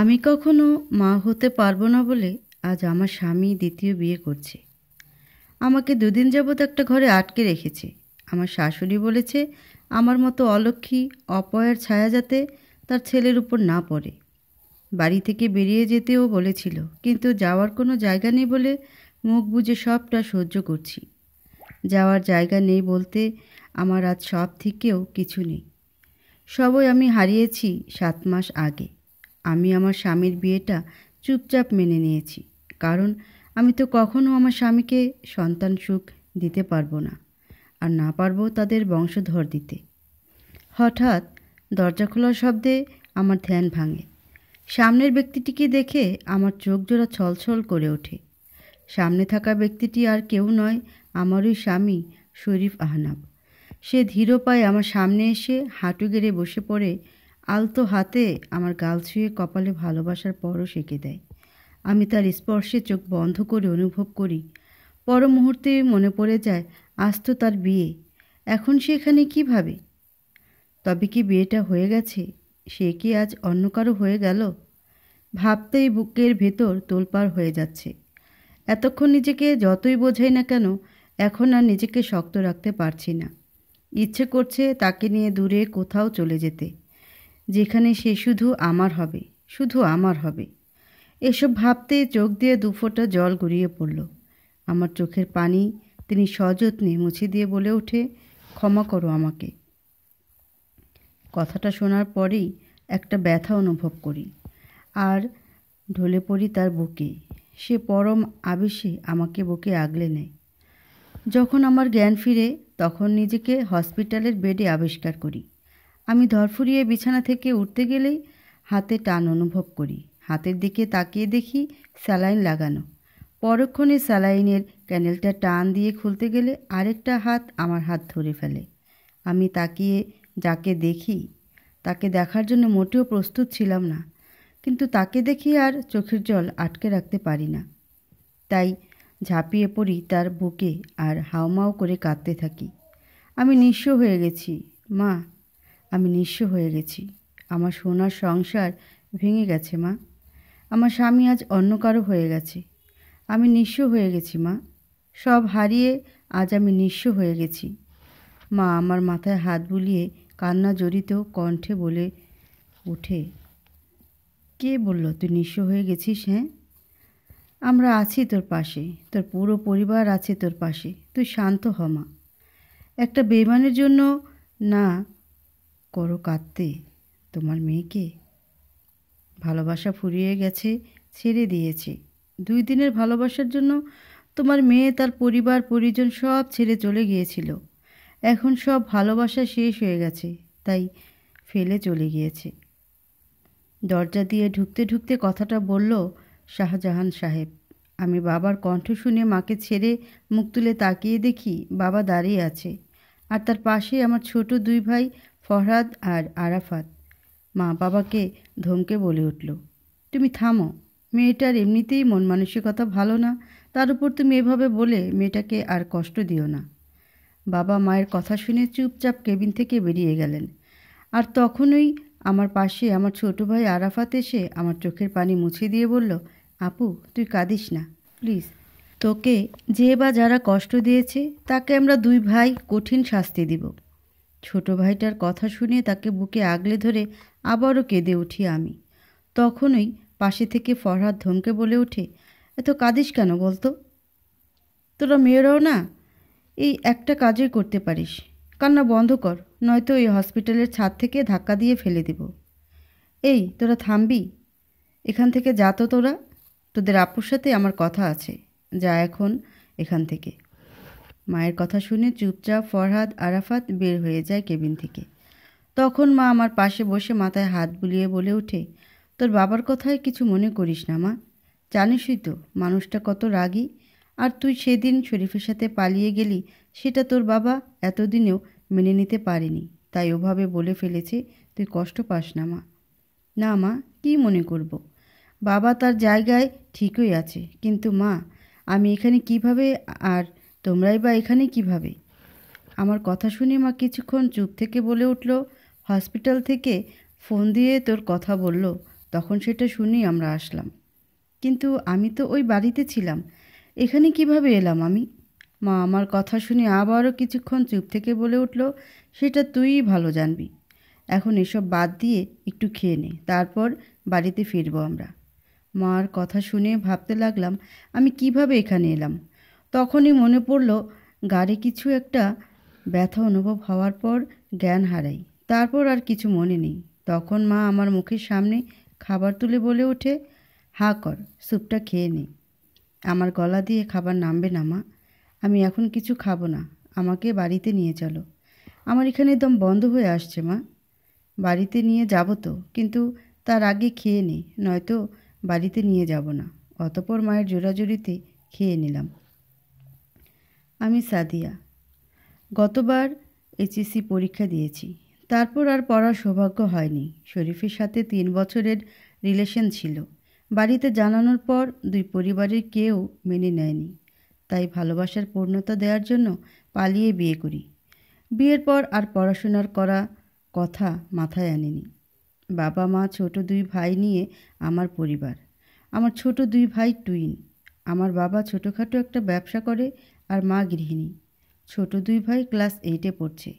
আমি কখনো মা হতে পারবো না বলে আজ আমার স্বামী দ্বিতীয় বিয়ে করছে আমাকে দুদিন যাবৎ একটা ঘরে আটকে রেখেছে আমার শাশুড়ি বলেছে আমার মতো অলক্ষী অপয়ার ছায়া যাতে তার ছেলের উপর না পড়ে বাড়ি থেকে বেরিয়ে যেতেও বলেছিল কিন্তু যাওয়ার কোনো জায়গা নেই বলে মুখ বুঝে সবটা সহ্য করছি যাওয়ার জায়গা নেই বলতে আমার আজ সব থেকেও কিছু নেই সবই আমি হারিয়েছি সাত মাস আগে আমি আমার স্বামীর বিয়েটা চুপচাপ মেনে নিয়েছি কারণ আমি তো কখনও আমার স্বামীকে সন্তান সুখ দিতে পারবো না আর না পারবো তাদের বংশধর দিতে হঠাৎ দরজা খোলার শব্দে আমার ধ্যান ভাঙে সামনের ব্যক্তিটিকে দেখে আমার চোখ জোড়া ছলছল করে ওঠে সামনে থাকা ব্যক্তিটি আর কেউ নয় আমারই স্বামী শরীফ আহনাব সে ধীর পায়ে আমার সামনে এসে হাঁটু গেড়ে বসে পড়ে আলতো হাতে আমার গাল ছুঁয়ে কপালে ভালোবাসার পরও সেঁকে দেয় আমি তার স্পর্শে চোখ বন্ধ করে অনুভব করি পর মুহূর্তে মনে পড়ে যায় আজ তো তার বিয়ে এখন সে এখানে কীভাবে তবে কি বিয়েটা হয়ে গেছে সে কি আজ অন্য কারো হয়ে গেল ভাবতেই বুকের ভেতর তোলপাড় হয়ে যাচ্ছে এতক্ষণ নিজেকে যতই বোঝাই না কেন এখন আর নিজেকে শক্ত রাখতে পারছি না ইচ্ছে করছে তাকে নিয়ে দূরে কোথাও চলে যেতে যেখানে সে শুধু আমার হবে শুধু আমার হবে এসব ভাবতে চোখ দিয়ে দুফোটা জল গড়িয়ে পড়ল আমার চোখের পানি তিনি সযত্নে মুছে দিয়ে বলে ওঠে ক্ষমা করো আমাকে কথাটা শোনার পরেই একটা ব্যথা অনুভব করি আর ঢলে পড়ি তার বুকে সে পরম আবেশে আমাকে বুকে আগলে নেয় যখন আমার জ্ঞান ফিরে তখন নিজেকে হসপিটালের বেডে আবিষ্কার করি আমি ধরফুরিয়ে বিছানা থেকে উঠতে গেলেই হাতে টান অনুভব করি হাতের দিকে তাকিয়ে দেখি স্যালাইন লাগানো পরক্ষণে স্যালাইনের ক্যানেলটা টান দিয়ে খুলতে গেলে আরেকটা হাত আমার হাত ধরে ফেলে আমি তাকিয়ে যাকে দেখি তাকে দেখার জন্য মোটেও প্রস্তুত ছিলাম না কিন্তু তাকে দেখি আর চোখের জল আটকে রাখতে পারি না তাই ঝাঁপিয়ে পড়ি তার বুকে আর হাওমাও করে কাঁদতে থাকি আমি নিঃস্ব হয়ে গেছি মা আমি নিঃস্ব হয়ে গেছি আমার সোনার সংসার ভেঙে গেছে মা আমার স্বামী আজ অন্য কারো হয়ে গেছে আমি নিঃস্ব হয়ে গেছি মা সব হারিয়ে আজ আমি নিঃস্ব হয়ে গেছি মা আমার মাথায় হাত বুলিয়ে কান্না জড়িত কণ্ঠে বলে ওঠে কে বলল তুই নিঃস্ব হয়ে গেছিস হ্যাঁ আমরা আছি তোর পাশে তোর পুরো পরিবার আছে তোর পাশে তুই শান্ত হ মা একটা বেমানের জন্য না করো কাঁদতে তোমার মেয়েকে ভালোবাসা ফুরিয়ে গেছে ছেড়ে দিয়েছে দুই দিনের ভালোবাসার জন্য তোমার মেয়ে তার পরিবার পরিজন সব ছেড়ে চলে গিয়েছিল এখন সব ভালোবাসা শেষ হয়ে গেছে তাই ফেলে চলে গিয়েছে দরজা দিয়ে ঢুকতে ঢুকতে কথাটা বলল শাহজাহান সাহেব আমি বাবার কণ্ঠ শুনে মাকে ছেড়ে মুখ তুলে তাকিয়ে দেখি বাবা দাঁড়িয়ে আছে আর তার পাশে আমার ছোট দুই ভাই ফরহাদ আর আরাফাত মা বাবাকে ধমকে বলে উঠল তুমি থামো মেয়েটার এমনিতেই মন মানসিকতা ভালো না তার উপর তুমি এভাবে বলে মেয়েটাকে আর কষ্ট দিও না বাবা মায়ের কথা শুনে চুপচাপ কেবিন থেকে বেরিয়ে গেলেন আর তখনই আমার পাশে আমার ছোট ভাই আরাফাত এসে আমার চোখের পানি মুছে দিয়ে বলল আপু তুই কাঁদিস না প্লিজ তোকে যে বা যারা কষ্ট দিয়েছে তাকে আমরা দুই ভাই কঠিন শাস্তি দিব ছোট ভাইটার কথা শুনে তাকে বুকে আগলে ধরে আবারও কেঁদে উঠি আমি তখনই পাশে থেকে ফরহাদ ধমকে বলে ওঠে এত কাঁদিস কেন বলতো তোরা মেয়েরাও না এই একটা কাজই করতে পারিস কান্না বন্ধ কর নয়তো এই হসপিটালের ছাদ থেকে ধাক্কা দিয়ে ফেলে দেব এই তোরা থামবি এখান থেকে যা তো তোরা তোদের আপুর সাথে আমার কথা আছে যা এখন এখান থেকে মায়ের কথা শুনে চুপচাপ ফরহাদ আরাফাত বের হয়ে যায় কেবিন থেকে তখন মা আমার পাশে বসে মাথায় হাত বুলিয়ে বলে ওঠে তোর বাবার কথায় কিছু মনে করিস না মা জানিসই তো মানুষটা কত রাগী আর তুই সেদিন শরীফের সাথে পালিয়ে গেলি সেটা তোর বাবা এতদিনেও মেনে নিতে পারেনি তাই ওভাবে বলে ফেলেছে তুই কষ্ট পাস না মা না মা কি মনে করব। বাবা তার জায়গায় ঠিকই আছে কিন্তু মা আমি এখানে কিভাবে আর তোমরাই বা এখানে কিভাবে আমার কথা শুনে মা কিছুক্ষণ চুপ থেকে বলে উঠল হসপিটাল থেকে ফোন দিয়ে তোর কথা বলল তখন সেটা শুনেই আমরা আসলাম কিন্তু আমি তো ওই বাড়িতে ছিলাম এখানে কিভাবে এলাম আমি মা আমার কথা শুনে আবারও কিছুক্ষণ চুপ থেকে বলে উঠল সেটা তুই ভালো জানবি এখন এসব বাদ দিয়ে একটু খেয়ে নে তারপর বাড়িতে ফিরবো আমরা মার কথা শুনে ভাবতে লাগলাম আমি কিভাবে এখানে এলাম তখনই মনে পড়ল গাড়ি কিছু একটা ব্যথা অনুভব হওয়ার পর জ্ঞান হারাই তারপর আর কিছু মনে নেই তখন মা আমার মুখের সামনে খাবার তুলে বলে ওঠে হা কর স্যুপটা খেয়ে নে আমার গলা দিয়ে খাবার নামবে না মা আমি এখন কিছু খাবো না আমাকে বাড়িতে নিয়ে চলো আমার এখানে একদম বন্ধ হয়ে আসছে মা বাড়িতে নিয়ে যাবো তো কিন্তু তার আগে খেয়ে নে নয়তো বাড়িতে নিয়ে যাব না অতপর মায়ের জোরাজুরিতে খেয়ে নিলাম আমি সাদিয়া গতবার এইচএসসি e পরীক্ষা দিয়েছি তারপর আর পড়ার সৌভাগ্য হয়নি শরীফের সাথে তিন বছরের রিলেশন ছিল বাড়িতে জানানোর পর দুই পরিবারের কেউ মেনে নেয়নি তাই ভালোবাসার পূর্ণতা দেওয়ার জন্য পালিয়ে বিয়ে করি বিয়ের পর আর পড়াশোনার করা কথা মাথায় আনিনি বাবা মা ছোট দুই ভাই নিয়ে আমার পরিবার আমার ছোট দুই ভাই টুইন আমার বাবা ছোটোখাটো একটা ব্যবসা করে আর মা গৃহিণী ছোট দুই ভাই ক্লাস এইটে পড়ছে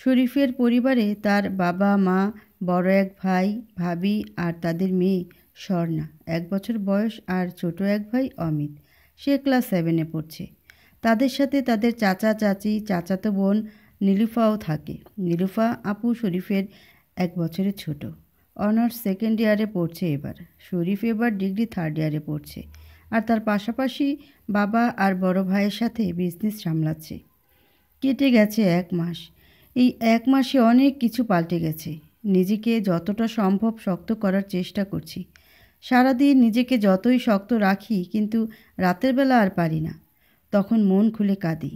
শরীফের পরিবারে তার বাবা মা বড় এক ভাই ভাবি আর তাদের মেয়ে স্বর্ণা এক বছর বয়স আর ছোট এক ভাই অমিত সে ক্লাস সেভেনে পড়ছে তাদের সাথে তাদের চাচা চাচি চাচাতো বোন নীলুফাও থাকে নীলুফা আপু শরীফের এক বছরের ছোট অনার্স সেকেন্ড ইয়ারে পড়ছে এবার শরীফ এবার ডিগ্রি থার্ড ইয়ারে পড়ছে আর তার পাশাপাশি বাবা আর বড় ভাইয়ের সাথে বিজনেস সামলাচ্ছে কেটে গেছে এক মাস এই এক মাসে অনেক কিছু পাল্টে গেছে নিজেকে যতটা সম্ভব শক্ত করার চেষ্টা করছি সারাদিন নিজেকে যতই শক্ত রাখি কিন্তু রাতের বেলা আর পারি না তখন মন খুলে কাঁদি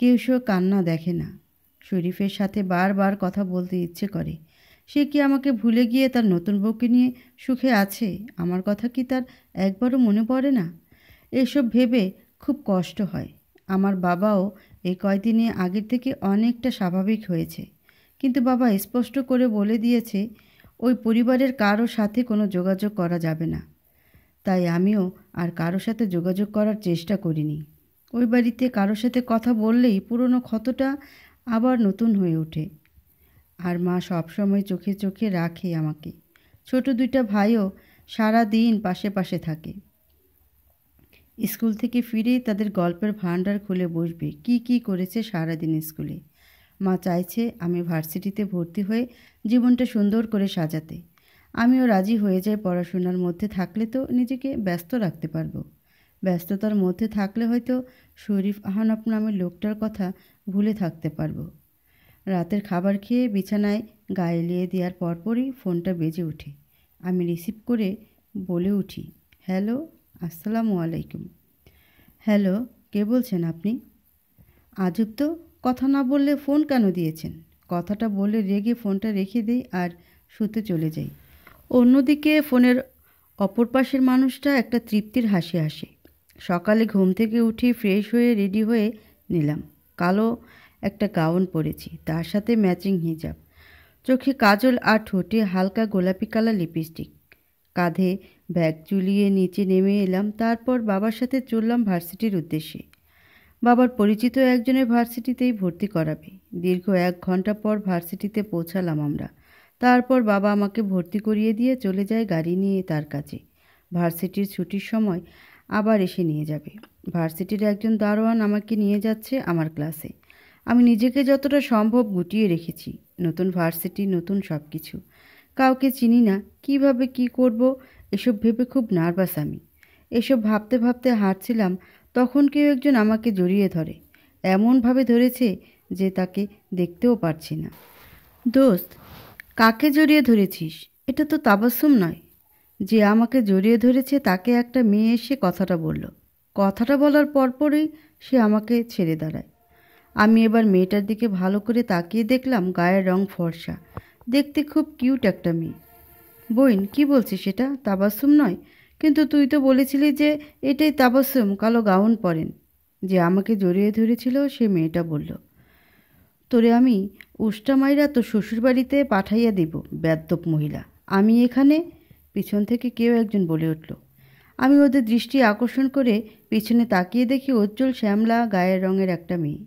কেউ সে কান্না দেখে না শরীফের সাথে বারবার কথা বলতে ইচ্ছে করে সে কি আমাকে ভুলে গিয়ে তার নতুন বউকে নিয়ে সুখে আছে আমার কথা কি তার একবারও মনে পড়ে না এসব ভেবে খুব কষ্ট হয় আমার বাবাও এই কয়দিনে আগের থেকে অনেকটা স্বাভাবিক হয়েছে কিন্তু বাবা স্পষ্ট করে বলে দিয়েছে ওই পরিবারের কারো সাথে কোনো যোগাযোগ করা যাবে না তাই আমিও আর কারো সাথে যোগাযোগ করার চেষ্টা করিনি ওই বাড়িতে কারোর সাথে কথা বললেই পুরনো ক্ষতটা আবার নতুন হয়ে ওঠে আর মা সবসময় চোখে চোখে রাখে আমাকে ছোট দুইটা ভাইও সারা দিন পাশে পাশে থাকে স্কুল থেকে ফিরেই তাদের গল্পের ভাণ্ডার খুলে বসবে কি কি করেছে সারাদিন স্কুলে মা চাইছে আমি ভার্সিটিতে ভর্তি হয়ে জীবনটা সুন্দর করে সাজাতে আমিও রাজি হয়ে যাই পড়াশোনার মধ্যে থাকলে তো নিজেকে ব্যস্ত রাখতে পারবো ব্যস্ততার মধ্যে থাকলে হয়তো শরীফ আহনাপ নামের লোকটার কথা ভুলে থাকতে পারবো রাতের খাবার খেয়ে বিছানায় গায়ে লিয়ে দেওয়ার পরপরই ফোনটা বেজে ওঠে আমি রিসিভ করে বলে উঠি হ্যালো আসসালামু আলাইকুম হ্যালো কে বলছেন আপনি আজব তো কথা না বললে ফোন কেন দিয়েছেন কথাটা বলে রেগে ফোনটা রেখে দিই আর শুতে চলে যাই অন্যদিকে ফোনের অপর পাশের মানুষটা একটা তৃপ্তির হাসি হাসে সকালে ঘুম থেকে উঠি ফ্রেশ হয়ে রেডি হয়ে নিলাম কালো একটা গাউন পরেছি তার সাথে ম্যাচিং হিজাব চোখে কাজল আর ঠোঁটে হালকা গোলাপি কালার লিপস্টিক কাঁধে ব্যাগ চুলিয়ে নিচে নেমে এলাম তারপর বাবার সাথে চললাম ভার্সিটির উদ্দেশ্যে বাবার পরিচিত একজনের ভার্সিটিতেই ভর্তি করাবে দীর্ঘ এক ঘন্টা পর ভার্সিটিতে পৌঁছালাম আমরা তারপর বাবা আমাকে ভর্তি করিয়ে দিয়ে চলে যায় গাড়ি নিয়ে তার কাছে ভার্সিটির ছুটির সময় আবার এসে নিয়ে যাবে ভার্সিটির একজন দারোয়ান আমাকে নিয়ে যাচ্ছে আমার ক্লাসে আমি নিজেকে যতটা সম্ভব গুটিয়ে রেখেছি নতুন ভার্সিটি নতুন সব কিছু কাউকে চিনি না কিভাবে কি করব এসব ভেবে খুব নার্ভাস আমি এসব ভাবতে ভাবতে হাঁটছিলাম তখন কেউ একজন আমাকে জড়িয়ে ধরে এমনভাবে ধরেছে যে তাকে দেখতেও পারছি না দোস্ত কাকে জড়িয়ে ধরেছিস এটা তো তাবাসুম নয় যে আমাকে জড়িয়ে ধরেছে তাকে একটা মেয়ে এসে কথাটা বলল কথাটা বলার পরপরই সে আমাকে ছেড়ে দাঁড়ায় আমি এবার মেয়েটার দিকে ভালো করে তাকিয়ে দেখলাম গায়ের রং ফর্সা দেখতে খুব কিউট একটা মেয়ে বইন কি বলছিস সেটা তাবাসুম নয় কিন্তু তুই তো বলেছিলি যে এটাই তাবাসুম কালো গাউন পরেন যে আমাকে জড়িয়ে ধরেছিল সে মেয়েটা বলল তোরে আমি উষ্টামাইরা তো শ্বশুরবাড়িতে পাঠাইয়া দেব ব্যাদ্যপ মহিলা আমি এখানে পিছন থেকে কেউ একজন বলে উঠল আমি ওদের দৃষ্টি আকর্ষণ করে পিছনে তাকিয়ে দেখি উজ্জ্বল শ্যামলা গায়ের রঙের একটা মেয়ে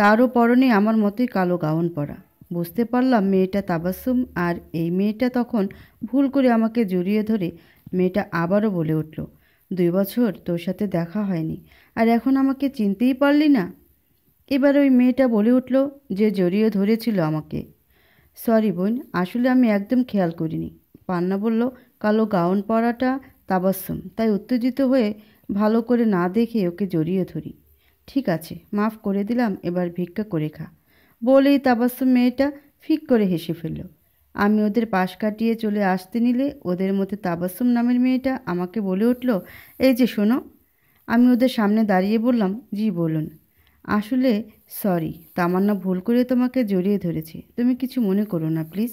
তারও পরনে আমার মতোই কালো গাউন পরা বুঝতে পারলাম মেয়েটা তাবাসুম আর এই মেয়েটা তখন ভুল করে আমাকে জড়িয়ে ধরে মেয়েটা আবারও বলে উঠল দুই বছর তোর সাথে দেখা হয়নি আর এখন আমাকে চিনতেই পারলি না এবার ওই মেয়েটা বলে উঠল যে জড়িয়ে ধরেছিল আমাকে সরি বোন আসলে আমি একদম খেয়াল করিনি পান্না বলল কালো গাউন পরাটা তাবাসুম তাই উত্তেজিত হয়ে ভালো করে না দেখে ওকে জড়িয়ে ধরি ঠিক আছে মাফ করে দিলাম এবার ভিক্ষা করে খা বলেই তাবাসুম মেয়েটা ফিক করে হেসে ফেলল আমি ওদের পাশ কাটিয়ে চলে আসতে নিলে ওদের মধ্যে তাবাসুম নামের মেয়েটা আমাকে বলে উঠল এই যে শোনো আমি ওদের সামনে দাঁড়িয়ে বললাম জি বলুন আসলে সরি তামান্না ভুল করে তোমাকে জড়িয়ে ধরেছে তুমি কিছু মনে করো না প্লিজ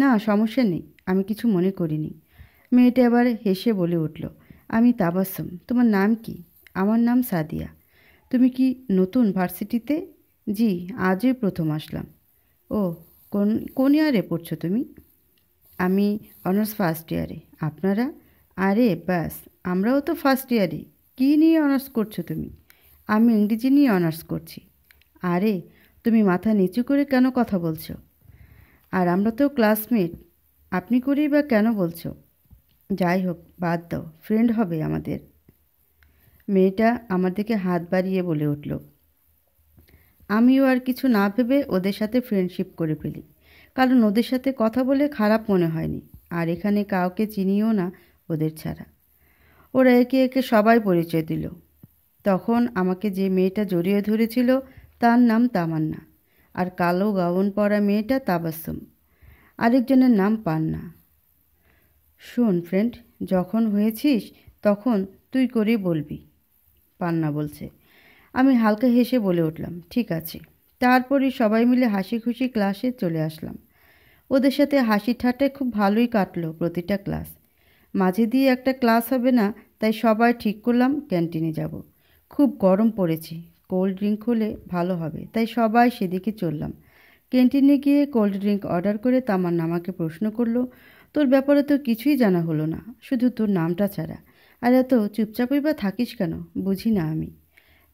না সমস্যা নেই আমি কিছু মনে করিনি মেয়েটা আবার হেসে বলে উঠল আমি তাবাসুম তোমার নাম কি আমার নাম সাদিয়া তুমি কি নতুন ভার্সিটিতে জি আজই প্রথম আসলাম ও কোন কোন ইয়ারে পড়ছো তুমি আমি অনার্স ফার্স্ট ইয়ারে আপনারা আরে ব্যাস আমরাও তো ফার্স্ট ইয়ারে কী নিয়ে অনার্স করছো তুমি আমি ইংরেজি নিয়ে অনার্স করছি আরে তুমি মাথা নিচু করে কেন কথা বলছো আর আমরা তো ক্লাসমেট আপনি করেই বা কেন বলছো যাই হোক বাদ দাও ফ্রেন্ড হবে আমাদের মেয়েটা আমার দিকে হাত বাড়িয়ে বলে উঠল আমিও আর কিছু না ভেবে ওদের সাথে ফ্রেন্ডশিপ করে ফেলি কারণ ওদের সাথে কথা বলে খারাপ মনে হয়নি আর এখানে কাউকে চিনিও না ওদের ছাড়া ওরা একে একে সবাই পরিচয় দিল তখন আমাকে যে মেয়েটা জড়িয়ে ধরেছিল তার নাম তামান্না আর কালো গাউন পরা মেয়েটা তাবাসুম আরেকজনের নাম পান্না শোন ফ্রেন্ড যখন হয়েছিস তখন তুই করে বলবি পান্না বলছে আমি হালকা হেসে বলে উঠলাম ঠিক আছে তারপরই সবাই মিলে হাসি খুশি ক্লাসে চলে আসলাম ওদের সাথে হাসি ঠাট্টায় খুব ভালোই কাটলো প্রতিটা ক্লাস মাঝে দিয়ে একটা ক্লাস হবে না তাই সবাই ঠিক করলাম ক্যান্টিনে যাব খুব গরম পড়েছে কোল্ড ড্রিঙ্ক হলে ভালো হবে তাই সবাই সেদিকে চললাম ক্যান্টিনে গিয়ে কোল্ড ড্রিঙ্ক অর্ডার করে তামান্না আমাকে প্রশ্ন করলো তোর ব্যাপারে তো কিছুই জানা হলো না শুধু তোর নামটা ছাড়া আর এত চুপচাপই বা থাকিস কেন বুঝি না আমি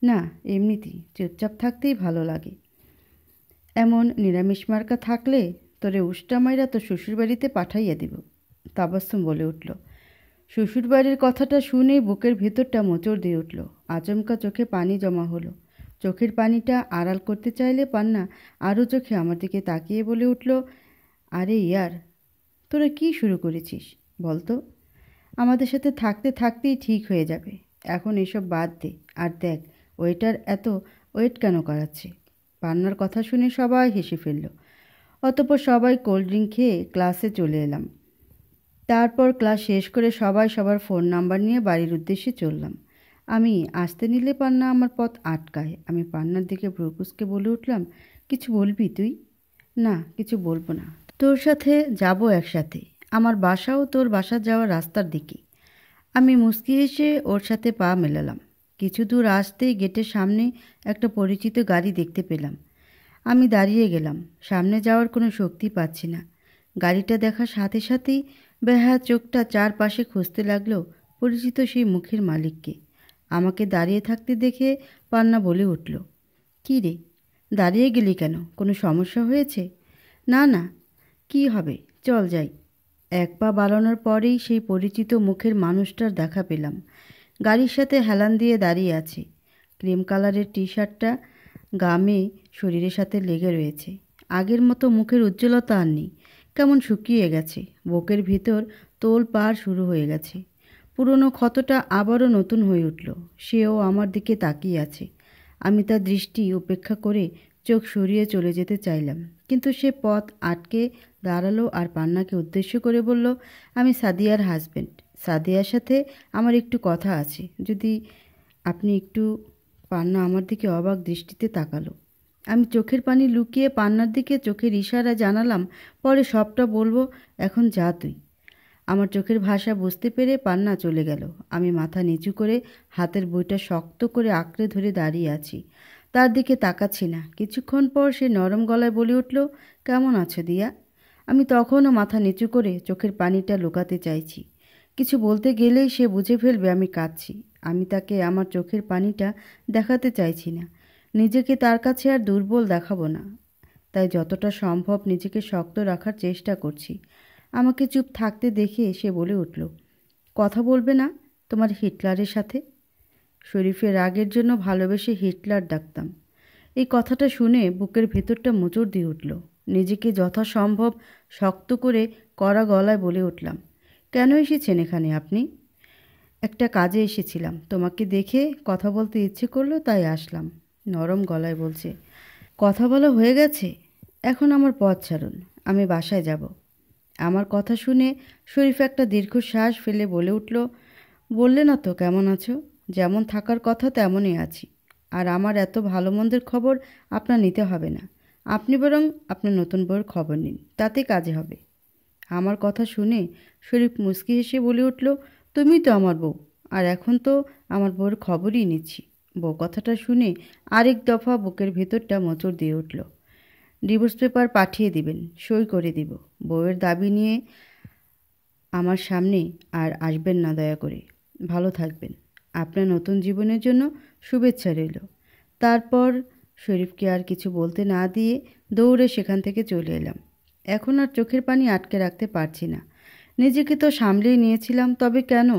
না এমনিতেই চুপচাপ থাকতেই ভালো লাগে এমন নিরামিষ মার্কা থাকলে তোরে উষ্টা মাইরা তো শ্বশুরবাড়িতে পাঠাইয়া দিব তাবাস্তুম বলে উঠল শ্বশুরবাড়ির কথাটা শুনেই বুকের ভেতরটা মোচড় দিয়ে উঠল আচমকা চোখে পানি জমা হলো চোখের পানিটা আড়াল করতে চাইলে পান না আরও চোখে আমার দিকে তাকিয়ে বলে উঠল আরে ইয়ার তোরা কি শুরু করেছিস বলতো আমাদের সাথে থাকতে থাকতেই ঠিক হয়ে যাবে এখন এসব বাদ দে আর দেখ ওয়েটার এত ওয়েট কেন করাচ্ছে পান্নার কথা শুনে সবাই হেসে ফেলল অতপর সবাই কোল্ড ড্রিঙ্ক খেয়ে ক্লাসে চলে এলাম তারপর ক্লাস শেষ করে সবাই সবার ফোন নাম্বার নিয়ে বাড়ির উদ্দেশ্যে চললাম আমি আসতে নিলে পান্না আমার পথ আটকায় আমি পান্নার দিকে ভ্রুকুসকে বলে উঠলাম কিছু বলবি তুই না কিছু বলবো না তোর সাথে যাব একসাথে আমার বাসা ও তোর বাসা যাওয়ার রাস্তার দিকে আমি মুস্কি এসে ওর সাথে পা মেলালাম কিছু দূর আসতেই গেটের সামনে একটা পরিচিত গাড়ি দেখতে পেলাম আমি দাঁড়িয়ে গেলাম সামনে যাওয়ার কোনো শক্তি পাচ্ছি না গাড়িটা দেখার সাথে সাথেই বেহা চোখটা চারপাশে খুঁজতে লাগলো পরিচিত সেই মুখের মালিককে আমাকে দাঁড়িয়ে থাকতে দেখে পান্না বলে উঠল কী রে দাঁড়িয়ে গেলি কেন কোনো সমস্যা হয়েছে না না কি হবে চল যাই এক পা বাড়ানোর পরেই সেই পরিচিত মুখের মানুষটার দেখা পেলাম গাড়ির সাথে হেলান দিয়ে দাঁড়িয়ে আছে ক্রিম কালারের টি শার্টটা গামে শরীরের সাথে লেগে রয়েছে আগের মতো মুখের উজ্জ্বলতা আর নেই কেমন শুকিয়ে গেছে বুকের ভিতর তোল পার শুরু হয়ে গেছে পুরনো ক্ষতটা আবারও নতুন হয়ে উঠল সেও আমার দিকে তাকিয়ে আছে আমি তার দৃষ্টি উপেক্ষা করে চোখ সরিয়ে চলে যেতে চাইলাম কিন্তু সে পথ আটকে দাঁড়ালো আর পান্নাকে উদ্দেশ্য করে বলল আমি সাদিয়ার হাজব্যান্ড সাদিয়ার সাথে আমার একটু কথা আছে যদি আপনি একটু পান্না আমার দিকে অবাক দৃষ্টিতে তাকালো আমি চোখের পানি লুকিয়ে পান্নার দিকে চোখের ইশারা জানালাম পরে সবটা বলবো এখন যা তুই আমার চোখের ভাষা বুঝতে পেরে পান্না চলে গেল আমি মাথা নিচু করে হাতের বইটা শক্ত করে আঁকড়ে ধরে দাঁড়িয়ে আছি তার দিকে তাকাচ্ছি না কিছুক্ষণ পর সে নরম গলায় বলে উঠল কেমন আছো দিয়া আমি তখনও মাথা নিচু করে চোখের পানিটা লুকাতে চাইছি কিছু বলতে গেলেই সে বুঝে ফেলবে আমি কাঁদছি আমি তাকে আমার চোখের পানিটা দেখাতে চাইছি না নিজেকে তার কাছে আর দুর্বল দেখাবো না তাই যতটা সম্ভব নিজেকে শক্ত রাখার চেষ্টা করছি আমাকে চুপ থাকতে দেখে সে বলে উঠল কথা বলবে না তোমার হিটলারের সাথে শরীফের রাগের জন্য ভালোবেসে হিটলার ডাকতাম এই কথাটা শুনে বুকের ভেতরটা মোচড় দিয়ে উঠল নিজেকে যথাসম্ভব শক্ত করে কড়া গলায় বলে উঠলাম কেন এসেছেন এখানে আপনি একটা কাজে এসেছিলাম তোমাকে দেখে কথা বলতে ইচ্ছে করলো তাই আসলাম নরম গলায় বলছে কথা বলা হয়ে গেছে এখন আমার পথ ছাড়ুন আমি বাসায় যাব আমার কথা শুনে শরীফ একটা দীর্ঘশ্বাস ফেলে বলে উঠল বললে না তো কেমন আছো যেমন থাকার কথা তেমনই আছি আর আমার এত ভালো মন্দের খবর আপনার নিতে হবে না আপনি বরং আপনার নতুন বউয়ের খবর নিন তাতে কাজে হবে আমার কথা শুনে শরীফ মুস্কি হেসে বলে উঠল তুমি তো আমার বউ আর এখন তো আমার বউয়ের খবরই নিচ্ছি বউ কথাটা শুনে আরেক দফা বুকের ভেতরটা মোচড় দিয়ে উঠল ডিভোর্স পেপার পাঠিয়ে দিবেন সই করে দিব বউয়ের দাবি নিয়ে আমার সামনে আর আসবেন না দয়া করে ভালো থাকবেন আপনার নতুন জীবনের জন্য শুভেচ্ছা রইল তারপর শরীফকে আর কিছু বলতে না দিয়ে দৌড়ে সেখান থেকে চলে এলাম এখন আর চোখের পানি আটকে রাখতে পারছি না নিজেকে তো সামলেই নিয়েছিলাম তবে কেন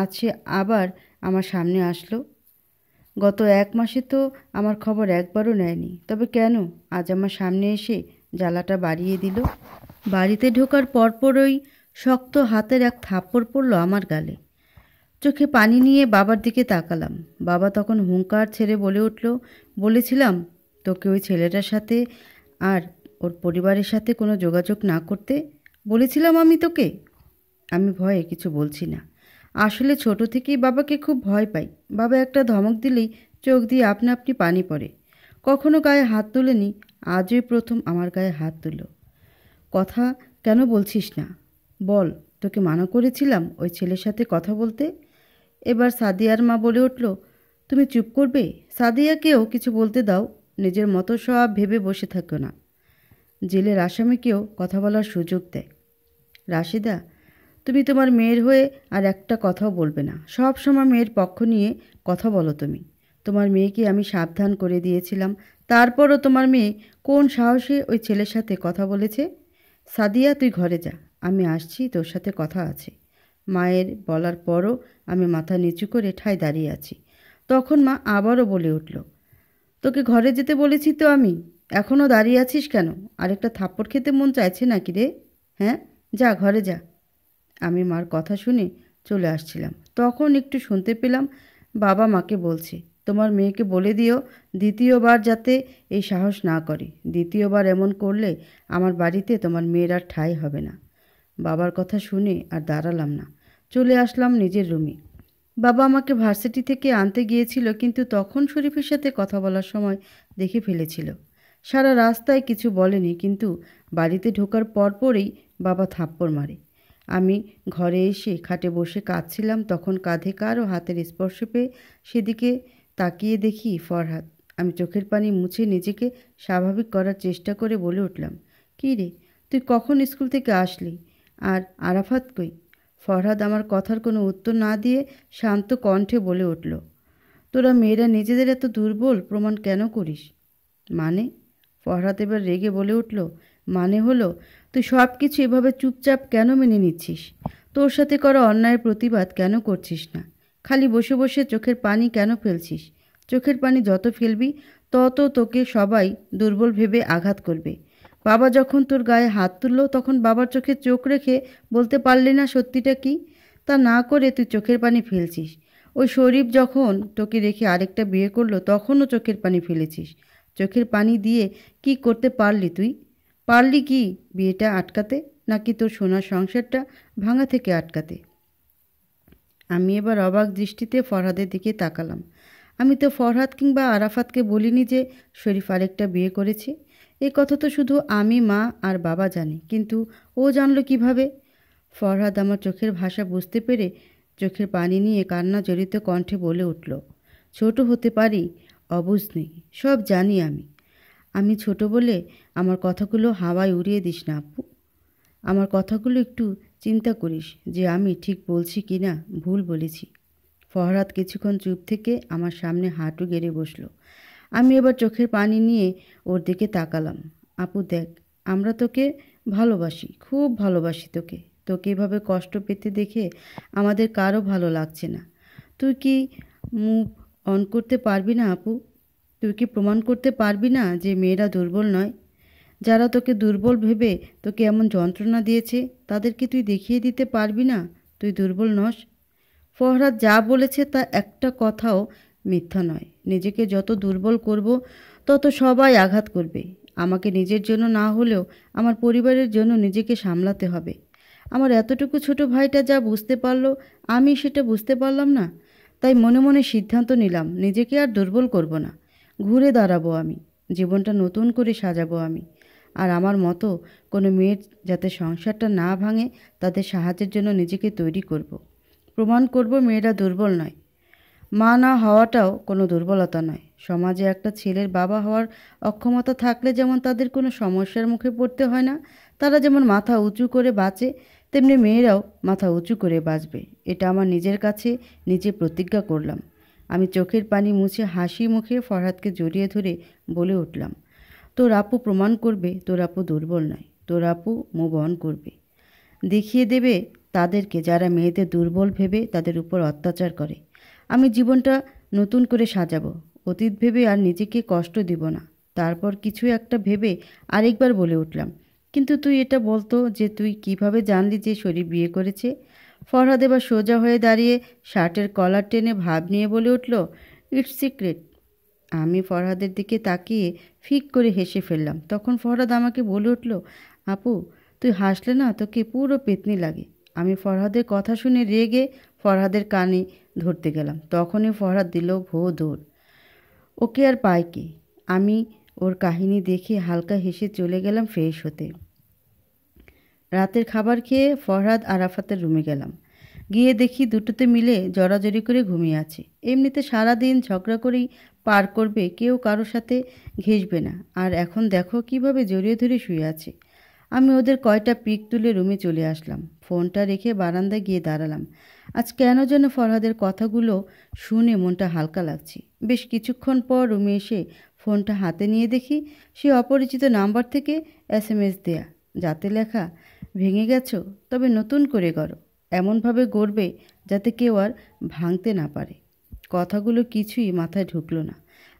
আজ সে আবার আমার সামনে আসলো গত এক মাসে তো আমার খবর একবারও নেয়নি তবে কেন আজ আমার সামনে এসে জ্বালাটা বাড়িয়ে দিল বাড়িতে ঢোকার পরপরই শক্ত হাতের এক থাপ্পড় পড়ল আমার গালে চোখে পানি নিয়ে বাবার দিকে তাকালাম বাবা তখন হুঙ্কার ছেড়ে বলে উঠল বলেছিলাম তোকে ওই ছেলেটার সাথে আর ওর পরিবারের সাথে কোনো যোগাযোগ না করতে বলেছিলাম আমি তোকে আমি ভয়ে কিছু বলছি না আসলে ছোট থেকেই বাবাকে খুব ভয় পাই বাবা একটা ধমক দিলেই চোখ দিয়ে আপনা আপনি পানি পড়ে কখনো গায়ে হাত তুলেনি আজই প্রথম আমার গায়ে হাত তুল কথা কেন বলছিস না বল তোকে মানা করেছিলাম ওই ছেলের সাথে কথা বলতে এবার সাদিয়ার মা বলে উঠল তুমি চুপ করবে সাদিয়াকেও কিছু বলতে দাও নিজের মতো সব ভেবে বসে থাকো না জেলের আসামিকেও কথা বলার সুযোগ দেয় রাশিদা তুমি তোমার মেয়ের হয়ে আর একটা কথাও বলবে না সব সময় মেয়ের পক্ষ নিয়ে কথা বলো তুমি তোমার মেয়েকে আমি সাবধান করে দিয়েছিলাম তারপরও তোমার মেয়ে কোন সাহসে ওই ছেলের সাথে কথা বলেছে সাদিয়া তুই ঘরে যা আমি আসছি তোর সাথে কথা আছে মায়ের বলার পরও আমি মাথা নিচু করে ঠায় দাঁড়িয়ে আছি তখন মা আবারও বলে উঠল তোকে ঘরে যেতে বলেছি তো আমি এখনও দাঁড়িয়ে আছিস কেন আরেকটা থাপ্পড় খেতে মন চাইছে নাকি রে হ্যাঁ যা ঘরে যা আমি মার কথা শুনে চলে আসছিলাম তখন একটু শুনতে পেলাম বাবা মাকে বলছে তোমার মেয়েকে বলে দিও দ্বিতীয়বার যাতে এই সাহস না করে দ্বিতীয়বার এমন করলে আমার বাড়িতে তোমার মেয়ের আর ঠাঁই হবে না বাবার কথা শুনে আর দাঁড়ালাম না চলে আসলাম নিজের রুমে বাবা আমাকে ভার্সিটি থেকে আনতে গিয়েছিল কিন্তু তখন শরীফের সাথে কথা বলার সময় দেখে ফেলেছিল সারা রাস্তায় কিছু বলেনি কিন্তু বাড়িতে ঢোকার পরপরই বাবা থাপ্পড় মারে আমি ঘরে এসে খাটে বসে কাঁদছিলাম তখন কাঁধে কারো হাতের স্পর্শ পেয়ে সেদিকে তাকিয়ে দেখি ফরহাদ আমি চোখের পানি মুছে নিজেকে স্বাভাবিক করার চেষ্টা করে বলে উঠলাম কী রে তুই কখন স্কুল থেকে আসলি আর আরাফাত কই ফরহাদ আমার কথার কোনো উত্তর না দিয়ে শান্ত কণ্ঠে বলে উঠল তোরা মেয়েরা নিজেদের এত দুর্বল প্রমাণ কেন করিস মানে ফরহাদ এবার রেগে বলে উঠল মানে হলো তুই সব কিছু এভাবে চুপচাপ কেন মেনে নিচ্ছিস তোর সাথে করা অন্যায়ের প্রতিবাদ কেন করছিস না খালি বসে বসে চোখের পানি কেন ফেলছিস চোখের পানি যত ফেলবি তত তোকে সবাই দুর্বল ভেবে আঘাত করবে বাবা যখন তোর গায়ে হাত তুললো তখন বাবার চোখে চোখ রেখে বলতে পারলি না সত্যিটা কি তা না করে তুই চোখের পানি ফেলছিস ওই শরীফ যখন তোকে রেখে আরেকটা বিয়ে করলো তখনও চোখের পানি ফেলেছিস চোখের পানি দিয়ে কি করতে পারলি তুই পারলি কি বিয়েটা আটকাতে নাকি তোর সোনার সংসারটা ভাঙা থেকে আটকাতে আমি এবার অবাক দৃষ্টিতে ফরহাদের দিকে তাকালাম আমি তো ফরহাদ কিংবা আরাফাতকে বলিনি যে শরীফ আরেকটা বিয়ে করেছে এ কথা তো শুধু আমি মা আর বাবা জানি কিন্তু ও জানলো কিভাবে ফরহাদ আমার চোখের ভাষা বুঝতে পেরে চোখের পানি নিয়ে কান্না জড়িত কণ্ঠে বলে উঠল ছোট হতে পারি অবুজ নেই সব জানি আমি আমি ছোট বলে আমার কথাগুলো হাওয়ায় উড়িয়ে দিস না আপু আমার কথাগুলো একটু চিন্তা করিস যে আমি ঠিক বলছি কি না ভুল বলেছি ফরহাদ কিছুক্ষণ চুপ থেকে আমার সামনে হাঁটু গেড়ে বসলো আমি এবার চোখের পানি নিয়ে ওর দিকে তাকালাম আপু দেখ আমরা তোকে ভালোবাসি খুব ভালোবাসি তোকে তোকে এভাবে কষ্ট পেতে দেখে আমাদের কারো ভালো লাগছে না তুই কি মুভ অন করতে পারবি না আপু তুই কি প্রমাণ করতে পারবি না যে মেয়েরা দুর্বল নয় যারা তোকে দুর্বল ভেবে তোকে এমন যন্ত্রণা দিয়েছে তাদেরকে তুই দেখিয়ে দিতে পারবি না তুই দুর্বল নস ফরহাদ যা বলেছে তা একটা কথাও মিথ্যা নয় নিজেকে যত দুর্বল করব তত সবাই আঘাত করবে আমাকে নিজের জন্য না হলেও আমার পরিবারের জন্য নিজেকে সামলাতে হবে আমার এতটুকু ছোট ভাইটা যা বুঝতে পারলো আমি সেটা বুঝতে পারলাম না তাই মনে মনে সিদ্ধান্ত নিলাম নিজেকে আর দুর্বল করব না ঘুরে দাঁড়াবো আমি জীবনটা নতুন করে সাজাবো আমি আর আমার মতো কোনো মেয়ের যাতে সংসারটা না ভাঙে তাদের সাহায্যের জন্য নিজেকে তৈরি করব। প্রমাণ করব মেয়েরা দুর্বল নয় মা না হওয়াটাও কোনো দুর্বলতা নয় সমাজে একটা ছেলের বাবা হওয়ার অক্ষমতা থাকলে যেমন তাদের কোনো সমস্যার মুখে পড়তে হয় না তারা যেমন মাথা উঁচু করে বাঁচে তেমনি মেয়েরাও মাথা উঁচু করে বাঁচবে এটা আমার নিজের কাছে নিজে প্রতিজ্ঞা করলাম আমি চোখের পানি মুছে হাসি মুখে ফরহাদকে জড়িয়ে ধরে বলে উঠলাম তোর আপু প্রমাণ করবে তোর আপু দুর্বল নয় তোর আপু মো বহন করবে দেখিয়ে দেবে তাদেরকে যারা মেয়েদের দুর্বল ভেবে তাদের উপর অত্যাচার করে আমি জীবনটা নতুন করে সাজাবো অতীত ভেবে আর নিজেকে কষ্ট দিব না তারপর কিছু একটা ভেবে আরেকবার বলে উঠলাম কিন্তু তুই এটা বলতো যে তুই কিভাবে জানলি যে শরীর বিয়ে করেছে ফরহাদ এবার সোজা হয়ে দাঁড়িয়ে শার্টের কলার টেনে ভাব নিয়ে বলে উঠল ইটস সিক্রেট আমি ফরহাদের দিকে তাকিয়ে ফিক করে হেসে ফেললাম তখন ফরহাদ আমাকে বলে উঠল আপু তুই হাসলে না তোকে পুরো পেতনি লাগে আমি ফরহাদের কথা শুনে রেগে ফরহাদের কানে ধরতে গেলাম তখনই ফরহাদ দিল ভো দৌড় ওকে আর পায় কি আমি ওর কাহিনী দেখে হালকা হেসে চলে গেলাম ফ্রেশ হতে রাতের খাবার খেয়ে ফরহাদ আরাফাতের রুমে গেলাম গিয়ে দেখি দুটোতে মিলে জড়াজড়ি করে ঘুমিয়ে আছে এমনিতে সারা দিন ঝগড়া করেই পার করবে কেউ কারোর সাথে ঘেসবে না আর এখন দেখো কিভাবে জড়িয়ে ধরে শুয়ে আছে আমি ওদের কয়টা পিক তুলে রুমে চলে আসলাম ফোনটা রেখে বারান্দায় গিয়ে দাঁড়ালাম আজ কেন যেন ফরহাদের কথাগুলো শুনে মনটা হালকা লাগছে বেশ কিছুক্ষণ পর রুমে এসে ফোনটা হাতে নিয়ে দেখি সে অপরিচিত নাম্বার থেকে এস এম এস দেয়া যাতে লেখা ভেঙে গেছো তবে নতুন করে গড়ো এমনভাবে গড়বে যাতে কেউ আর ভাঙতে না পারে কথাগুলো কিছুই মাথায় ঢুকলো না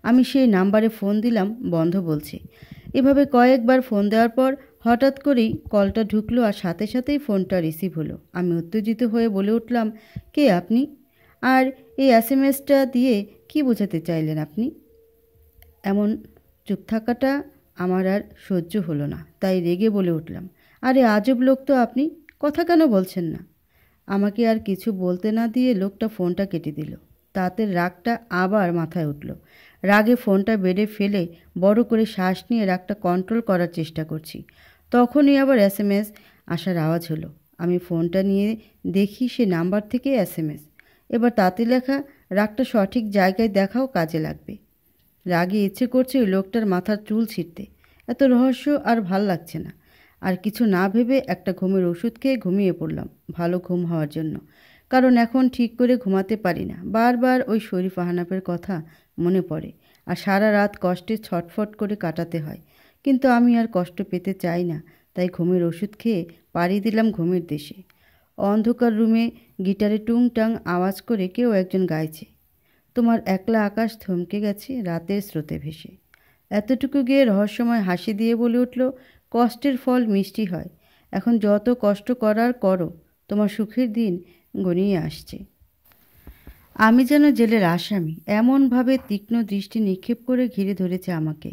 আমি সেই নাম্বারে ফোন দিলাম বন্ধ বলছে এভাবে কয়েকবার ফোন দেওয়ার পর হঠাৎ করেই কলটা ঢুকলো আর সাথে সাথেই ফোনটা রিসিভ হলো আমি উত্তেজিত হয়ে বলে উঠলাম কে আপনি আর এই এস এম এসটা দিয়ে কি বোঝাতে চাইলেন আপনি এমন চুপ থাকাটা আমার আর সহ্য হলো না তাই রেগে বলে উঠলাম আরে আজব লোক তো আপনি কথা কেন বলছেন না আমাকে আর কিছু বলতে না দিয়ে লোকটা ফোনটা কেটে দিল তাতে রাগটা আবার মাথায় উঠল রাগে ফোনটা বেড়ে ফেলে বড় করে শ্বাস নিয়ে রাগটা কন্ট্রোল করার চেষ্টা করছি তখনই আবার এস এম এস আসার আওয়াজ হলো আমি ফোনটা নিয়ে দেখি সে নাম্বার থেকে এস এম এস এবার তাতে লেখা রাগটা সঠিক জায়গায় দেখাও কাজে লাগবে রাগে ইচ্ছে করছে ওই লোকটার মাথার চুল ছিঁড়তে এত রহস্য আর ভাল লাগছে না আর কিছু না ভেবে একটা ঘুমের ওষুধ খেয়ে ঘুমিয়ে পড়লাম ভালো ঘুম হওয়ার জন্য কারণ এখন ঠিক করে ঘুমাতে পারি না বারবার ওই শরীফ আহানাপের কথা মনে পড়ে আর সারা রাত কষ্টে ছটফট করে কাটাতে হয় কিন্তু আমি আর কষ্ট পেতে চাই না তাই ঘুমের ওষুধ খেয়ে পাড়ি দিলাম ঘুমের দেশে অন্ধকার রুমে গিটারে টুংটাং আওয়াজ করে কেউ একজন গাইছে তোমার একলা আকাশ থমকে গেছে রাতের স্রোতে ভেসে এতটুকু গিয়ে রহস্যময় হাসি দিয়ে বলে উঠল কষ্টের ফল মিষ্টি হয় এখন যত কষ্ট করার করো তোমার সুখের দিন গনিয়ে আসছে আমি যেন জেলের আসামি এমনভাবে তীক্ষ্ণ দৃষ্টি নিক্ষেপ করে ঘিরে ধরেছে আমাকে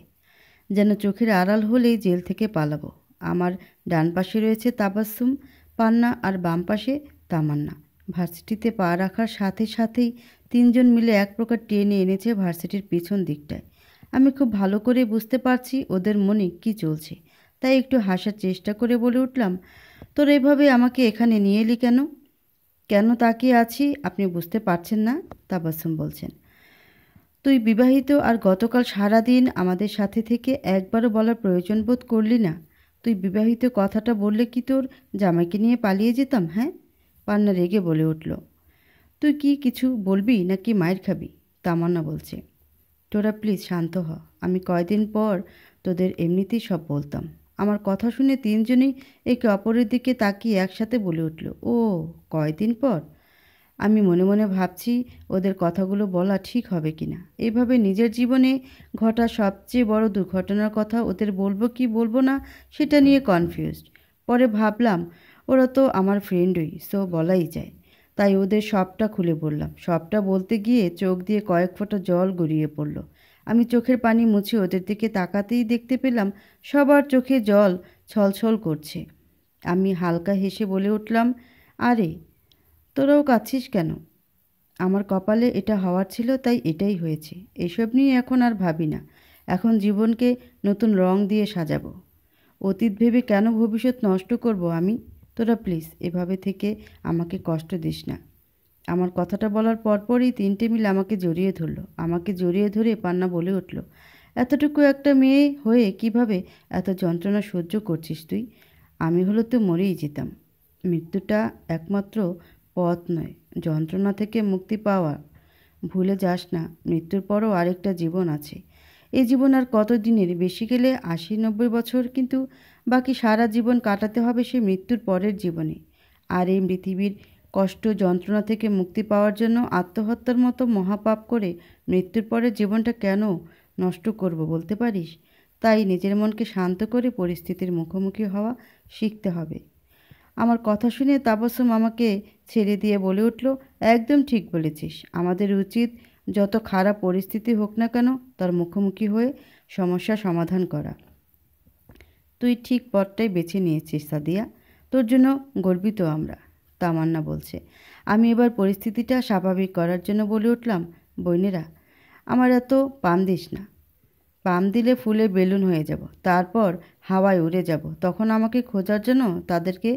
যেন চোখের আড়াল হলেই জেল থেকে পালাবো আমার ডান পাশে রয়েছে তাবাসুম পান্না আর বাম পাশে তামান্না ভার্সিটিতে পা রাখার সাথে সাথেই তিনজন মিলে এক প্রকার টেনে এনেছে ভার্সিটির পিছন দিকটায় আমি খুব ভালো করে বুঝতে পারছি ওদের মনে কি চলছে তাই একটু হাসার চেষ্টা করে বলে উঠলাম তোর এভাবে আমাকে এখানে নিয়ে এলি কেন কেন তাকিয়ে আছি আপনি বুঝতে পারছেন না তাবাসুম বলছেন তুই বিবাহিত আর গতকাল সারা দিন আমাদের সাথে থেকে একবারও বলার প্রয়োজন বোধ করলি না তুই বিবাহিত কথাটা বললে কি তোর জামাইকে নিয়ে পালিয়ে যেতাম হ্যাঁ পান্না রেগে বলে উঠল তুই কি কিছু বলবি নাকি মায়ের খাবি তামান্না বলছে তোরা প্লিজ শান্ত হ আমি কয়দিন পর তোদের এমনিতেই সব বলতাম আমার কথা শুনে তিনজনেই একে অপরের দিকে তাকিয়ে একসাথে বলে উঠল ও কয়দিন পর আমি মনে মনে ভাবছি ওদের কথাগুলো বলা ঠিক হবে কি না এভাবে নিজের জীবনে ঘটা সবচেয়ে বড় দুর্ঘটনার কথা ওদের বলবো কি বলবো না সেটা নিয়ে কনফিউজড পরে ভাবলাম ওরা তো আমার ফ্রেন্ডই সো বলাই যায় তাই ওদের সবটা খুলে বললাম সবটা বলতে গিয়ে চোখ দিয়ে কয়েক ফোঁটা জল গড়িয়ে পড়ল আমি চোখের পানি মুছে ওদের দিকে তাকাতেই দেখতে পেলাম সবার চোখে জল ছলছল করছে আমি হালকা হেসে বলে উঠলাম আরে তোরাও কাছিস কেন আমার কপালে এটা হওয়ার ছিল তাই এটাই হয়েছে এসব নিয়ে এখন আর ভাবি না এখন জীবনকে নতুন রং দিয়ে সাজাবো অতীত ভেবে কেন ভবিষ্যৎ নষ্ট করব আমি তোরা প্লিজ এভাবে থেকে আমাকে কষ্ট দিস না আমার কথাটা বলার পরপরই তিনটে মিল আমাকে জড়িয়ে ধরল আমাকে জড়িয়ে ধরে পান্না বলে উঠল এতটুকু একটা মেয়ে হয়ে কিভাবে এত যন্ত্রণা সহ্য করছিস তুই আমি হলো তো মরেই যেতাম মৃত্যুটা একমাত্র পথ নয় যন্ত্রণা থেকে মুক্তি পাওয়া ভুলে যাস না মৃত্যুর পরও আরেকটা জীবন আছে এই জীবন আর কতদিনের বেশি গেলে আশি নব্বই বছর কিন্তু বাকি সারা জীবন কাটাতে হবে সে মৃত্যুর পরের জীবনে আর এই পৃথিবীর কষ্ট যন্ত্রণা থেকে মুক্তি পাওয়ার জন্য আত্মহত্যার মতো মহাপাপ করে মৃত্যুর পরে জীবনটা কেন নষ্ট করব বলতে পারিস তাই নিজের মনকে শান্ত করে পরিস্থিতির মুখোমুখি হওয়া শিখতে হবে আমার কথা শুনে তাবাসুম আমাকে ছেড়ে দিয়ে বলে উঠল একদম ঠিক বলেছিস আমাদের উচিত যত খারাপ পরিস্থিতি হোক না কেন তার মুখোমুখি হয়ে সমস্যা সমাধান করা তুই ঠিক পথটাই বেছে নিয়েছিস সাদিয়া তোর জন্য গর্বিত আমরা তামান্না বলছে আমি এবার পরিস্থিতিটা স্বাভাবিক করার জন্য বলে উঠলাম বইনেরা আমার এত পাম দিস না পাম দিলে ফুলে বেলুন হয়ে যাব তারপর হাওয়ায় উড়ে যাব তখন আমাকে খোঁজার জন্য তাদেরকে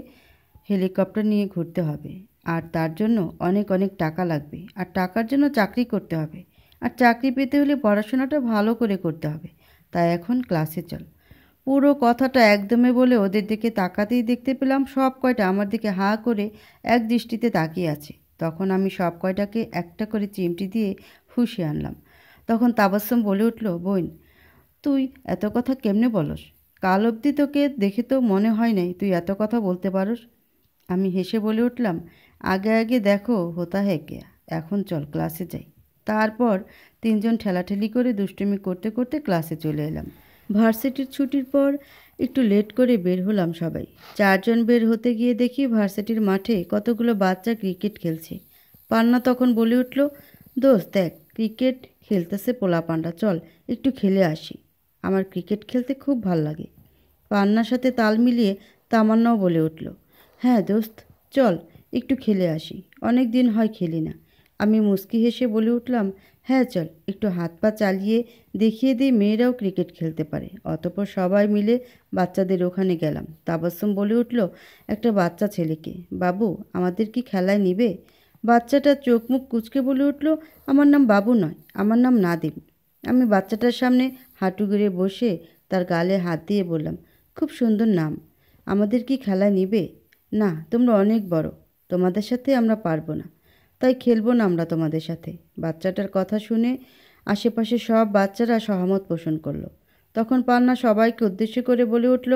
হেলিকপ্টার নিয়ে ঘুরতে হবে আর তার জন্য অনেক অনেক টাকা লাগবে আর টাকার জন্য চাকরি করতে হবে আর চাকরি পেতে হলে পড়াশোনাটা ভালো করে করতে হবে তাই এখন ক্লাসে চল পুরো কথাটা একদমে বলে ওদের দিকে তাকাতেই দেখতে পেলাম সব কয়টা আমার দিকে হাঁ করে এক দৃষ্টিতে তাকিয়ে আছে তখন আমি সব কয়টাকে একটা করে চিমটি দিয়ে ফুসে আনলাম তখন তাবাসম বলে উঠল বোন তুই এত কথা কেমনে বলস কাল অবধি তোকে দেখে তো মনে হয় নাই তুই এত কথা বলতে পারস আমি হেসে বলে উঠলাম আগে আগে দেখো হোতা হে গিয়া এখন চল ক্লাসে যাই তারপর তিনজন ঠেলাঠেলি করে দুষ্টুমি করতে করতে ক্লাসে চলে এলাম ভার্সিটির ছুটির পর একটু লেট করে বের হলাম সবাই চারজন বের হতে গিয়ে দেখি ভার্সিটির মাঠে কতগুলো বাচ্চা ক্রিকেট খেলছে পান্না তখন বলে উঠল দোস্ত দেখ ক্রিকেট খেলতেছে পোলা পান্ডা চল একটু খেলে আসি আমার ক্রিকেট খেলতে খুব ভাল লাগে পান্নার সাথে তাল মিলিয়ে তামান্নাও বলে উঠল হ্যাঁ দোস্ত চল একটু খেলে আসি অনেক দিন হয় খেলি না আমি মুস্কি হেসে বলে উঠলাম হ্যাঁ চল একটু হাত পা চালিয়ে দেখিয়ে দিই মেয়েরাও ক্রিকেট খেলতে পারে অতপর সবাই মিলে বাচ্চাদের ওখানে গেলাম তাবাসম বলে উঠল একটা বাচ্চা ছেলেকে বাবু আমাদের কি খেলায় নিবে বাচ্চাটা চোখ মুখ কুচকে বলে উঠল আমার নাম বাবু নয় আমার নাম নাদিম আমি বাচ্চাটার সামনে হাঁটু গেড়ে বসে তার গালে হাত দিয়ে বললাম খুব সুন্দর নাম আমাদের কি খেলায় নিবে না তোমরা অনেক বড় তোমাদের সাথে আমরা পারবো না তাই খেলবো না আমরা তোমাদের সাথে বাচ্চাটার কথা শুনে আশেপাশে সব বাচ্চারা সহমত পোষণ করলো তখন পান্না সবাইকে উদ্দেশ্য করে বলে উঠল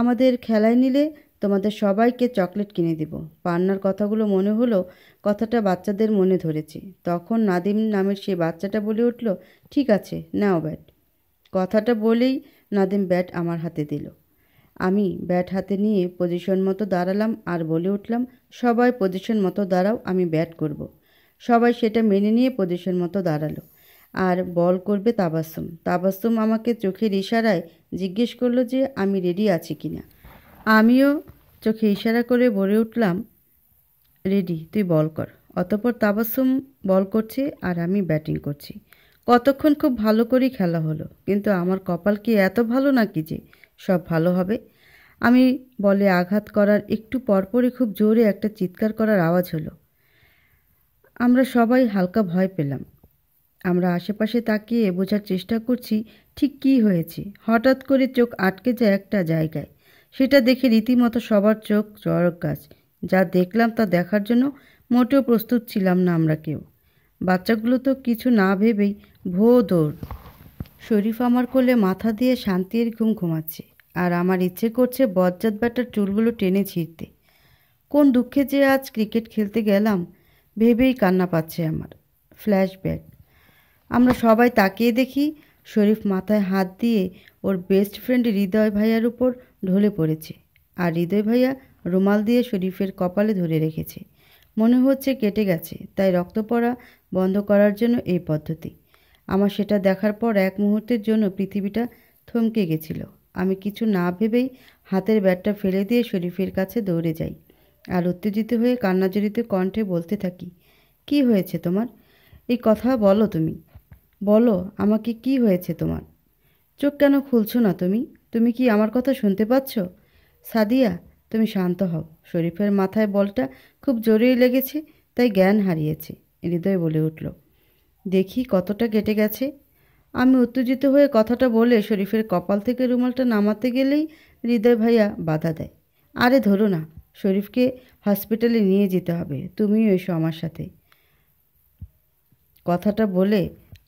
আমাদের খেলায় নিলে তোমাদের সবাইকে চকলেট কিনে দিব পান্নার কথাগুলো মনে হলো কথাটা বাচ্চাদের মনে ধরেছে তখন নাদিম নামের সেই বাচ্চাটা বলে উঠল ঠিক আছে নাও ব্যাট কথাটা বলেই নাদিম ব্যাট আমার হাতে দিল আমি ব্যাট হাতে নিয়ে পজিশন মতো দাঁড়ালাম আর বলে উঠলাম সবাই পজিশন মতো দাঁড়াও আমি ব্যাট করব। সবাই সেটা মেনে নিয়ে পজিশন মতো দাঁড়ালো আর বল করবে তাবাসুম তাবাসুম আমাকে চোখের ইশারায় জিজ্ঞেস করলো যে আমি রেডি আছি কি না আমিও চোখে ইশারা করে বলে উঠলাম রেডি তুই বল কর অতপর তাবাসুম বল করছে আর আমি ব্যাটিং করছি কতক্ষণ খুব ভালো করেই খেলা হলো কিন্তু আমার কপাল কি এত ভালো নাকি যে সব ভালো হবে আমি বলে আঘাত করার একটু পরপরই খুব জোরে একটা চিৎকার করার আওয়াজ হলো আমরা সবাই হালকা ভয় পেলাম আমরা আশেপাশে তাকিয়ে বোঝার চেষ্টা করছি ঠিক কি হয়েছে হঠাৎ করে চোখ আটকে যায় একটা জায়গায় সেটা দেখে রীতিমতো সবার চোখ জড়ক গাছ যা দেখলাম তা দেখার জন্য মোটেও প্রস্তুত ছিলাম না আমরা কেউ বাচ্চাগুলো তো কিছু না ভেবেই ভো দৌড় শরীফ আমার কোলে মাথা দিয়ে শান্তির ঘুম ঘুমাচ্ছে আর আমার ইচ্ছে করছে বজ্জাত ব্যাটার চুলগুলো টেনে ছিঁড়তে কোন দুঃখে যে আজ ক্রিকেট খেলতে গেলাম ভেবেই কান্না পাচ্ছে আমার ফ্ল্যাশব্যাক আমরা সবাই তাকিয়ে দেখি শরীফ মাথায় হাত দিয়ে ওর বেস্ট ফ্রেন্ড হৃদয় ভাইয়ার উপর ঢলে পড়েছে আর হৃদয় ভাইয়া রুমাল দিয়ে শরীফের কপালে ধরে রেখেছে মনে হচ্ছে কেটে গেছে তাই রক্ত পড়া বন্ধ করার জন্য এই পদ্ধতি আমার সেটা দেখার পর এক মুহূর্তের জন্য পৃথিবীটা থমকে গেছিল আমি কিছু না ভেবেই হাতের ব্যাটটা ফেলে দিয়ে শরীফের কাছে দৌড়ে যাই আর উত্তেজিত হয়ে কান্নাজড়িত কণ্ঠে বলতে থাকি কি হয়েছে তোমার এই কথা বলো তুমি বলো আমাকে কি হয়েছে তোমার চোখ কেন খুলছো না তুমি তুমি কি আমার কথা শুনতে পাচ্ছ সাদিয়া তুমি শান্ত হও শরীফের মাথায় বলটা খুব জোরেই লেগেছে তাই জ্ঞান হারিয়েছে হৃদয় বলে উঠল দেখি কতটা কেটে গেছে আমি উত্তেজিত হয়ে কথাটা বলে শরীফের কপাল থেকে রুমালটা নামাতে গেলেই হৃদয় ভাইয়া বাধা দেয় আরে ধরো না শরীফকে হসপিটালে নিয়ে যেতে হবে তুমিও এসো আমার সাথে কথাটা বলে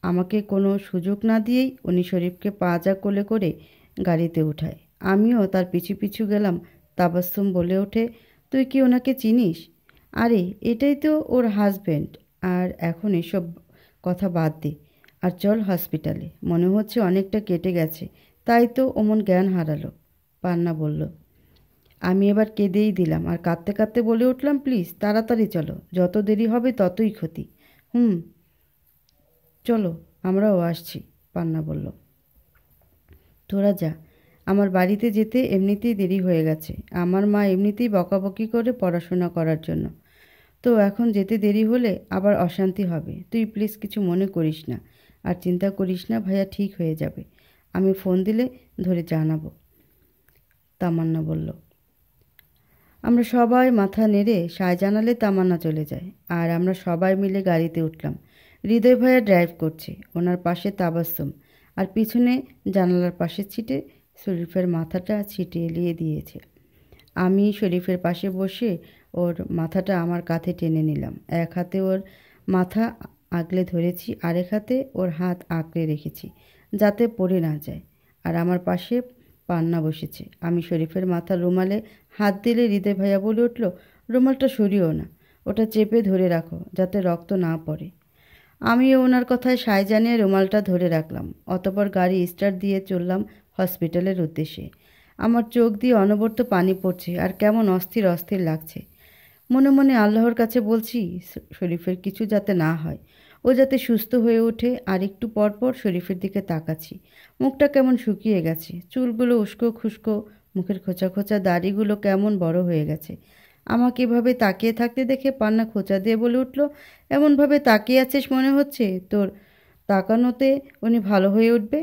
আমাকে কোনো সুযোগ না দিয়েই উনি শরীফকে পাজা কোলে করে গাড়িতে উঠায় আমিও তার পিছু পিছু গেলাম তাবাস্তুম বলে ওঠে তুই কি ওনাকে চিনিস আরে এটাই তো ওর হাজব্যান্ড আর এখন এসব কথা বাদ দে আর চল হসপিটালে মনে হচ্ছে অনেকটা কেটে গেছে তাই তো অমন জ্ঞান হারালো পান্না বলল আমি এবার কেঁদেই দিলাম আর কাঁদতে কাঁদতে বলে উঠলাম প্লিজ তাড়াতাড়ি চলো যত দেরি হবে ততই ক্ষতি হুম চলো আমরাও আসছি পান্না বলল তোরা যা আমার বাড়িতে যেতে এমনিতেই দেরি হয়ে গেছে আমার মা এমনিতেই বকাবকি করে পড়াশোনা করার জন্য তো এখন যেতে দেরি হলে আবার অশান্তি হবে তুই প্লিজ কিছু মনে করিস না আর চিন্তা করিস না ভাইয়া ঠিক হয়ে যাবে আমি ফোন দিলে ধরে জানাবো তামান্না বলল আমরা সবাই মাথা নেড়ে সায় জানালে তামান্না চলে যায় আর আমরা সবাই মিলে গাড়িতে উঠলাম হৃদয় ভাইয়া ড্রাইভ করছে ওনার পাশে তাবাস্তম আর পিছনে জানালার পাশে ছিটে শরীফের মাথাটা ছিটে এলিয়ে দিয়েছে আমি শরীফের পাশে বসে ওর মাথাটা আমার কাঁধে টেনে নিলাম এক হাতে ওর মাথা আগলে ধরেছি আরেক হাতে ওর হাত আঁকড়ে রেখেছি যাতে পড়ে না যায় আর আমার পাশে পান্না বসেছে আমি শরীফের মাথার রুমালে হাত দিলে হৃদয় ভাইয়া বলে উঠল রুমালটা সরিও না ওটা চেপে ধরে রাখো যাতে রক্ত না পড়ে আমিও ওনার কথায় সায় জানিয়ে রুমালটা ধরে রাখলাম অতপর গাড়ি স্টার্ট দিয়ে চললাম হসপিটালের উদ্দেশ্যে আমার চোখ দিয়ে অনবর্ত পানি পড়ছে আর কেমন অস্থির অস্থির লাগছে মনে মনে আল্লাহর কাছে বলছি শরীফের কিছু যাতে না হয় ও যাতে সুস্থ হয়ে ওঠে আর একটু পরপর শরীফের দিকে তাকাচ্ছি মুখটা কেমন শুকিয়ে গেছে চুলগুলো উস্কো খুস্কো মুখের খোঁচা খোঁচা দাড়িগুলো কেমন বড় হয়ে গেছে আমাকে এভাবে তাকিয়ে থাকতে দেখে পান্না খোঁচা দিয়ে বলে উঠল এমনভাবে তাকিয়ে আছিস মনে হচ্ছে তোর তাকানোতে উনি ভালো হয়ে উঠবে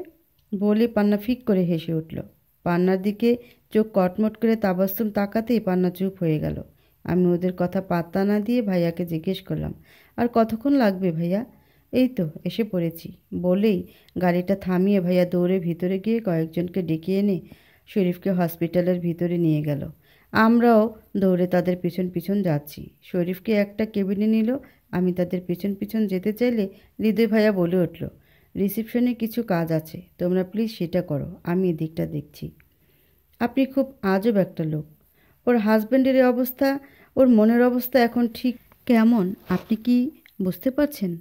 বলে পান্না ফিক করে হেসে উঠল পান্নার দিকে চোখ কটমট করে তাবাস্তুম তাকাতেই পান্না চুপ হয়ে গেল আমি ওদের কথা পাত্তা না দিয়ে ভাইয়াকে জিজ্ঞেস করলাম আর কতক্ষণ লাগবে ভাইয়া এই তো এসে পড়েছি বলেই গাড়িটা থামিয়ে ভাইয়া দৌড়ে ভিতরে গিয়ে কয়েকজনকে ডেকে এনে শরীফকে হসপিটালের ভিতরে নিয়ে গেল আমরাও দৌড়ে তাদের পিছন পিছন যাচ্ছি শরীফকে একটা কেবিনে নিল আমি তাদের পিছন পিছন যেতে চাইলে হৃদয় ভাইয়া বলে উঠল রিসেপশনে কিছু কাজ আছে তোমরা প্লিজ সেটা করো আমি এদিকটা দেখছি আপনি খুব আজব একটা লোক ওর হাজব্যান্ডের অবস্থা ওর মনের অবস্থা এখন ঠিক কেমন আপনি কি বুঝতে পারছেন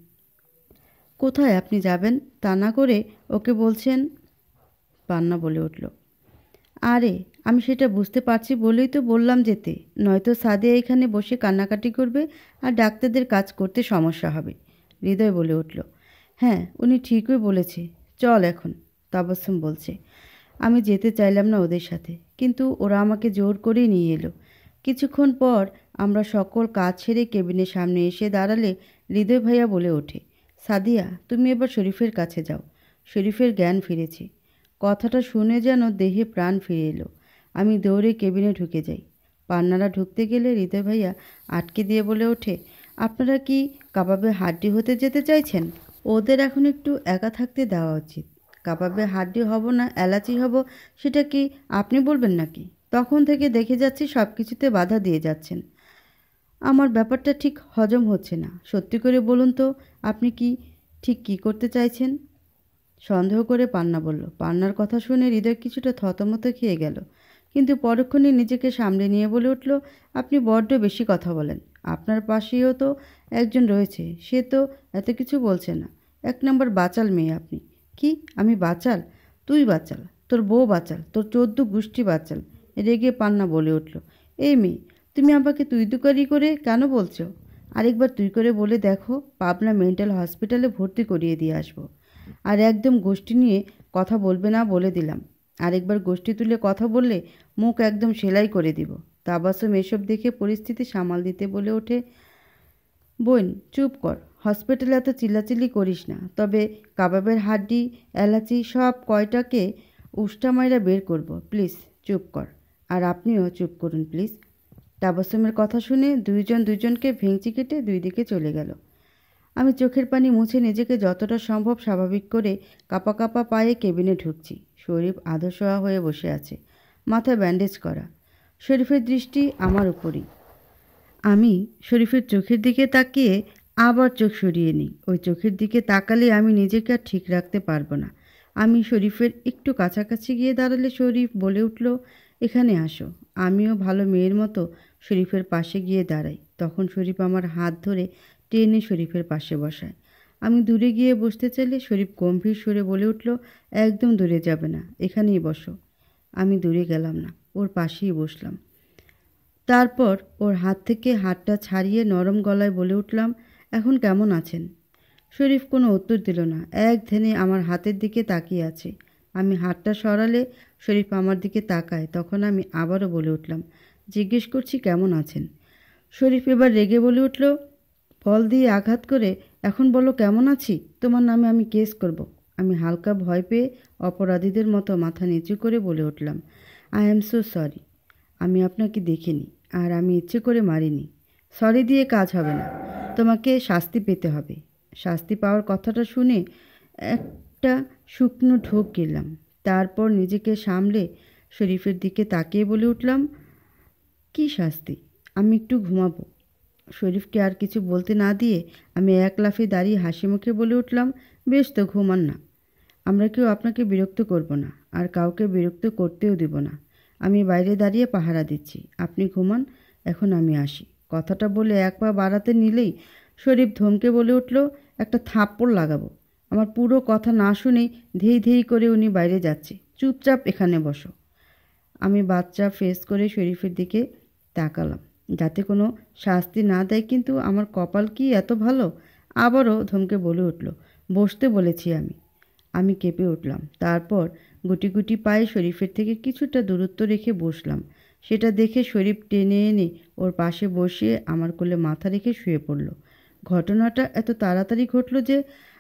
কোথায় আপনি যাবেন তা না করে ওকে বলছেন পান্না বলে উঠল আরে আমি সেটা বুঝতে পারছি বলেই তো বললাম যেতে নয়তো সাদে এখানে বসে কান্নাকাটি করবে আর ডাক্তারদের কাজ করতে সমস্যা হবে হৃদয় বলে উঠল হ্যাঁ উনি ঠিকই বলেছে চল এখন তাবাসুম বলছে আমি যেতে চাইলাম না ওদের সাথে কিন্তু ওরা আমাকে জোর করেই নিয়ে এলো কিছুক্ষণ পর আমরা সকল কাজ ছেড়ে কেবিনের সামনে এসে দাঁড়ালে হৃদয় ভাইয়া বলে ওঠে সাদিয়া তুমি এবার শরীফের কাছে যাও শরীফের জ্ঞান ফিরেছে কথাটা শুনে যেন দেহে প্রাণ ফিরে এলো আমি দৌড়ে কেবিনে ঢুকে যাই পান্নারা ঢুকতে গেলে হৃদয় ভাইয়া আটকে দিয়ে বলে ওঠে আপনারা কি কাবাবে হাড্ডি হতে যেতে চাইছেন ওদের এখন একটু একা থাকতে দেওয়া উচিত কাবাবে হাড্ডি হব না এলাচি হব সেটা কি আপনি বলবেন নাকি তখন থেকে দেখে যাচ্ছি সব কিছুতে বাধা দিয়ে যাচ্ছেন আমার ব্যাপারটা ঠিক হজম হচ্ছে না সত্যি করে বলুন তো আপনি কি ঠিক কি করতে চাইছেন সন্দেহ করে পান্না বলল পান্নার কথা শুনে হৃদয় কিছুটা থতমত খেয়ে গেল কিন্তু পরক্ষণে নিজেকে সামনে নিয়ে বলে উঠল আপনি বড্ড বেশি কথা বলেন আপনার পাশেও তো একজন রয়েছে সে তো এত কিছু বলছে না এক নম্বর বাচাল মেয়ে আপনি কি আমি বাচাল তুই বাচাল তোর বউ বাচাল তোর চোদ্দ গোষ্ঠী বাচাল রেগে পান্না বলে উঠল এই মেয়ে তুমি আমাকে তুই তুকারি করে কেন বলছো আরেকবার তুই করে বলে দেখো পাবনা মেন্টাল হসপিটালে ভর্তি করিয়ে দিয়ে আসবো আর একদম গোষ্ঠী নিয়ে কথা বলবে না বলে দিলাম আরেকবার গোষ্ঠী তুলে কথা বললে মুখ একদম সেলাই করে দিব তাবাসম এসব দেখে পরিস্থিতি সামাল দিতে বলে ওঠে বোন চুপ কর হসপিটালে এত চিল্লাচিল্লি করিস না তবে কাবাবের হাড্ডি এলাচি সব কয়টাকে উষ্টা বের করব প্লিজ চুপ কর আর আপনিও চুপ করুন প্লিজ তাবাসুমের কথা শুনে দুইজন দুইজনকে ভেঙচি কেটে দুই দিকে চলে গেল আমি চোখের পানি মুছে নিজেকে যতটা সম্ভব স্বাভাবিক করে কাপা কাপা পায়ে কেবিনে ঢুকছি শরীফ আধশোয়া হয়ে বসে আছে মাথায় ব্যান্ডেজ করা শরীফের দৃষ্টি আমার উপরই আমি শরীফের চোখের দিকে তাকিয়ে আবার চোখ সরিয়ে নিই ওই চোখের দিকে তাকালে আমি নিজেকে আর ঠিক রাখতে পারবো না আমি শরীফের একটু কাছাকাছি গিয়ে দাঁড়ালে শরীফ বলে উঠল এখানে আসো আমিও ভালো মেয়ের মতো শরীফের পাশে গিয়ে দাঁড়াই তখন শরীফ আমার হাত ধরে টেনে শরীফের পাশে বসায় আমি দূরে গিয়ে বসতে চাইলে শরীফ গম্ভীর সুরে বলে উঠল একদম দূরে যাবে না এখানেই বসো আমি দূরে গেলাম না ওর পাশেই বসলাম তারপর ওর হাত থেকে হাতটা ছাড়িয়ে নরম গলায় বলে উঠলাম এখন কেমন আছেন শরীফ কোনো উত্তর দিল না এক ধ্যানে আমার হাতের দিকে তাকিয়ে আছে আমি হাতটা সরালে শরীফ আমার দিকে তাকায় তখন আমি আবারও বলে উঠলাম জিজ্ঞেস করছি কেমন আছেন শরীফ এবার রেগে বলে উঠল ফল দিয়ে আঘাত করে এখন বলো কেমন আছি তোমার নামে আমি কেস করব আমি হালকা ভয় পেয়ে অপরাধীদের মতো মাথা নিচু করে বলে উঠলাম আই এম সো সরি আমি আপনাকে দেখিনি আর আমি ইচ্ছে করে মারিনি সরি দিয়ে কাজ হবে না তোমাকে শাস্তি পেতে হবে শাস্তি পাওয়ার কথাটা শুনে একটা শুকনো ঢোক গেলাম তারপর নিজেকে সামলে শরীফের দিকে তাকিয়ে বলে উঠলাম কি শাস্তি আমি একটু ঘুমাবো শরীফকে আর কিছু বলতে না দিয়ে আমি এক লাফে দাঁড়িয়ে হাসি মুখে বলে উঠলাম বেশ তো ঘুমান না আমরা কেউ আপনাকে বিরক্ত করব না আর কাউকে বিরক্ত করতেও দেব না আমি বাইরে দাঁড়িয়ে পাহারা দিচ্ছি আপনি ঘুমান এখন আমি আসি কথাটা বলে এক পা বাড়াতে নিলেই শরীফ ধমকে বলে উঠল একটা থাপ্পড় লাগাবো আমার পুরো কথা না শুনেই ধেই ধেই করে উনি বাইরে যাচ্ছে চুপচাপ এখানে বসো আমি বাচ্চা ফেস করে শরীফের দিকে তাকালাম যাতে কোনো শাস্তি না দেয় কিন্তু আমার কপাল কি এত ভালো আবারও ধমকে বলে উঠল বসতে বলেছি আমি আমি কেঁপে উঠলাম তারপর গুটি গুটি পায়ে শরীফের থেকে কিছুটা দূরত্ব রেখে বসলাম সেটা দেখে শরীফ টেনে এনে ওর পাশে বসিয়ে আমার কোলে মাথা রেখে শুয়ে পড়ল ঘটনাটা এত তাড়াতাড়ি ঘটল যে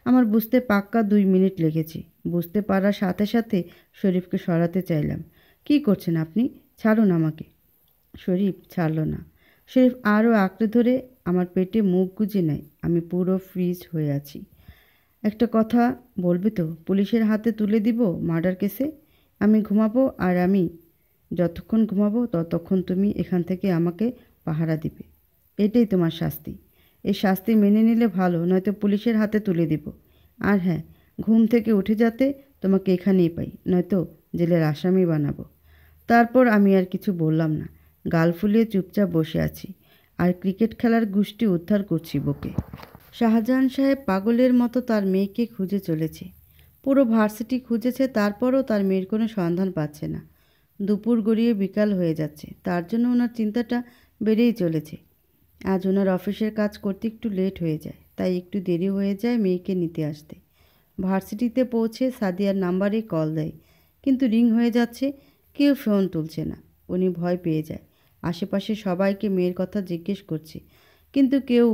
আমার বুঝতে পাক্কা দুই মিনিট লেগেছে বুঝতে পারার সাথে সাথে শরীফকে সরাতে চাইলাম কি করছেন আপনি ছাড়ুন আমাকে শরীফ ছাড়ল না শরীফ আরও আঁকড়ে ধরে আমার পেটে মুখ গুঁজে নেয় আমি পুরো ফ্রিজ হয়ে আছি একটা কথা বলবে তো পুলিশের হাতে তুলে দিব মার্ডার কেসে আমি ঘুমাবো আর আমি যতক্ষণ ঘুমাবো ততক্ষণ তুমি এখান থেকে আমাকে পাহারা দিবে এটাই তোমার শাস্তি এই শাস্তি মেনে নিলে ভালো নয়তো পুলিশের হাতে তুলে দিব আর হ্যাঁ ঘুম থেকে উঠে যাতে তোমাকে এখানেই পাই নয়তো জেলের আসামি বানাবো তারপর আমি আর কিছু বললাম না গাল ফুলিয়ে চুপচাপ বসে আছি আর ক্রিকেট খেলার গুষ্টি উদ্ধার করছি বুকে শাহজাহান সাহেব পাগলের মতো তার মেয়েকে খুঁজে চলেছে পুরো ভার্সিটি খুঁজেছে তারপরও তার মেয়ের কোনো সন্ধান পাচ্ছে না দুপুর গড়িয়ে বিকাল হয়ে যাচ্ছে তার জন্য ওনার চিন্তাটা বেড়েই চলেছে আজ ওনার অফিসের কাজ করতে একটু লেট হয়ে যায় তাই একটু দেরি হয়ে যায় মেয়েকে নিতে আসতে ভার্সিটিতে পৌঁছে সাদিয়ার নাম্বারে কল দেয় কিন্তু রিং হয়ে যাচ্ছে কেউ ফোন তুলছে না উনি ভয় পেয়ে যায় আশেপাশে সবাইকে মেয়ের কথা জিজ্ঞেস করছি কিন্তু কেউ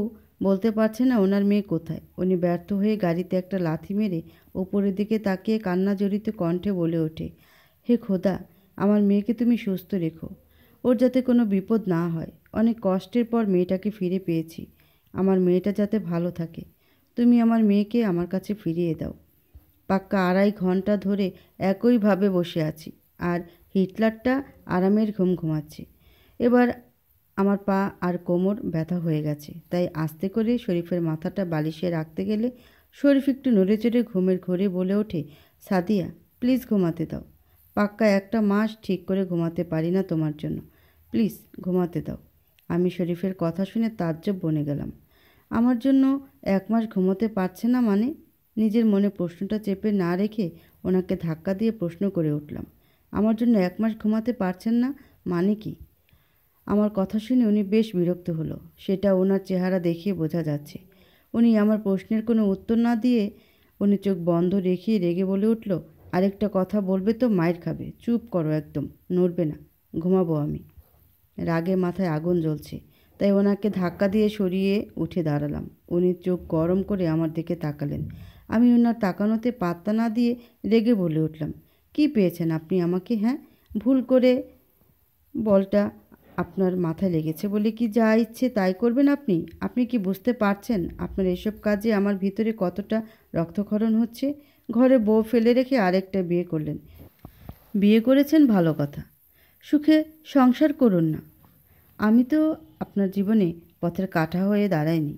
বলতে পারছে না ওনার মেয়ে কোথায় উনি ব্যর্থ হয়ে গাড়িতে একটা লাথি মেরে ওপরের দিকে তাকিয়ে কান্না জড়িত কণ্ঠে বলে ওঠে হে খোদা আমার মেয়েকে তুমি সুস্থ রেখো ওর যাতে কোনো বিপদ না হয় অনেক কষ্টের পর মেয়েটাকে ফিরে পেয়েছি আমার মেয়েটা যাতে ভালো থাকে তুমি আমার মেয়েকে আমার কাছে ফিরিয়ে দাও পাক্কা আড়াই ঘন্টা ধরে একইভাবে বসে আছি আর হিটলারটা আরামের ঘুম ঘুমাচ্ছে এবার আমার পা আর কোমর ব্যথা হয়ে গেছে তাই আস্তে করে শরীফের মাথাটা বালিশে রাখতে গেলে শরীফ একটু নড়ে চড়ে ঘুমের ঘরে বলে ওঠে সাদিয়া প্লিজ ঘুমাতে দাও পাক্কা একটা মাস ঠিক করে ঘুমাতে পারি না তোমার জন্য প্লিজ ঘুমাতে দাও আমি শরীফের কথা শুনে তাজ্জব বনে গেলাম আমার জন্য এক মাস ঘুমাতে পারছে না মানে নিজের মনে প্রশ্নটা চেপে না রেখে ওনাকে ধাক্কা দিয়ে প্রশ্ন করে উঠলাম আমার জন্য এক মাস ঘুমাতে পারছেন না মানে কি আমার কথা শুনে উনি বেশ বিরক্ত হলো সেটা ওনার চেহারা দেখে বোঝা যাচ্ছে উনি আমার প্রশ্নের কোনো উত্তর না দিয়ে উনি চোখ বন্ধ রেখে রেগে বলে উঠল আরেকটা কথা বলবে তো মায়ের খাবে চুপ করো একদম নড়বে না ঘুমাবো আমি রাগে মাথায় আগুন জ্বলছে তাই ওনাকে ধাক্কা দিয়ে সরিয়ে উঠে দাঁড়ালাম উনি চোখ গরম করে আমার দিকে তাকালেন আমি ওনার তাকানোতে পাত্তা না দিয়ে রেগে বলে উঠলাম কি পেয়েছেন আপনি আমাকে হ্যাঁ ভুল করে বলটা আপনার মাথায় লেগেছে বলে কি যা ইচ্ছে তাই করবেন আপনি আপনি কি বুঝতে পারছেন আপনার এসব কাজে আমার ভিতরে কতটা রক্তক্ষরণ হচ্ছে ঘরে বউ ফেলে রেখে আরেকটা বিয়ে করলেন বিয়ে করেছেন ভালো কথা সুখে সংসার করুন না আমি তো আপনার জীবনে পথের কাঠা হয়ে দাঁড়াইনি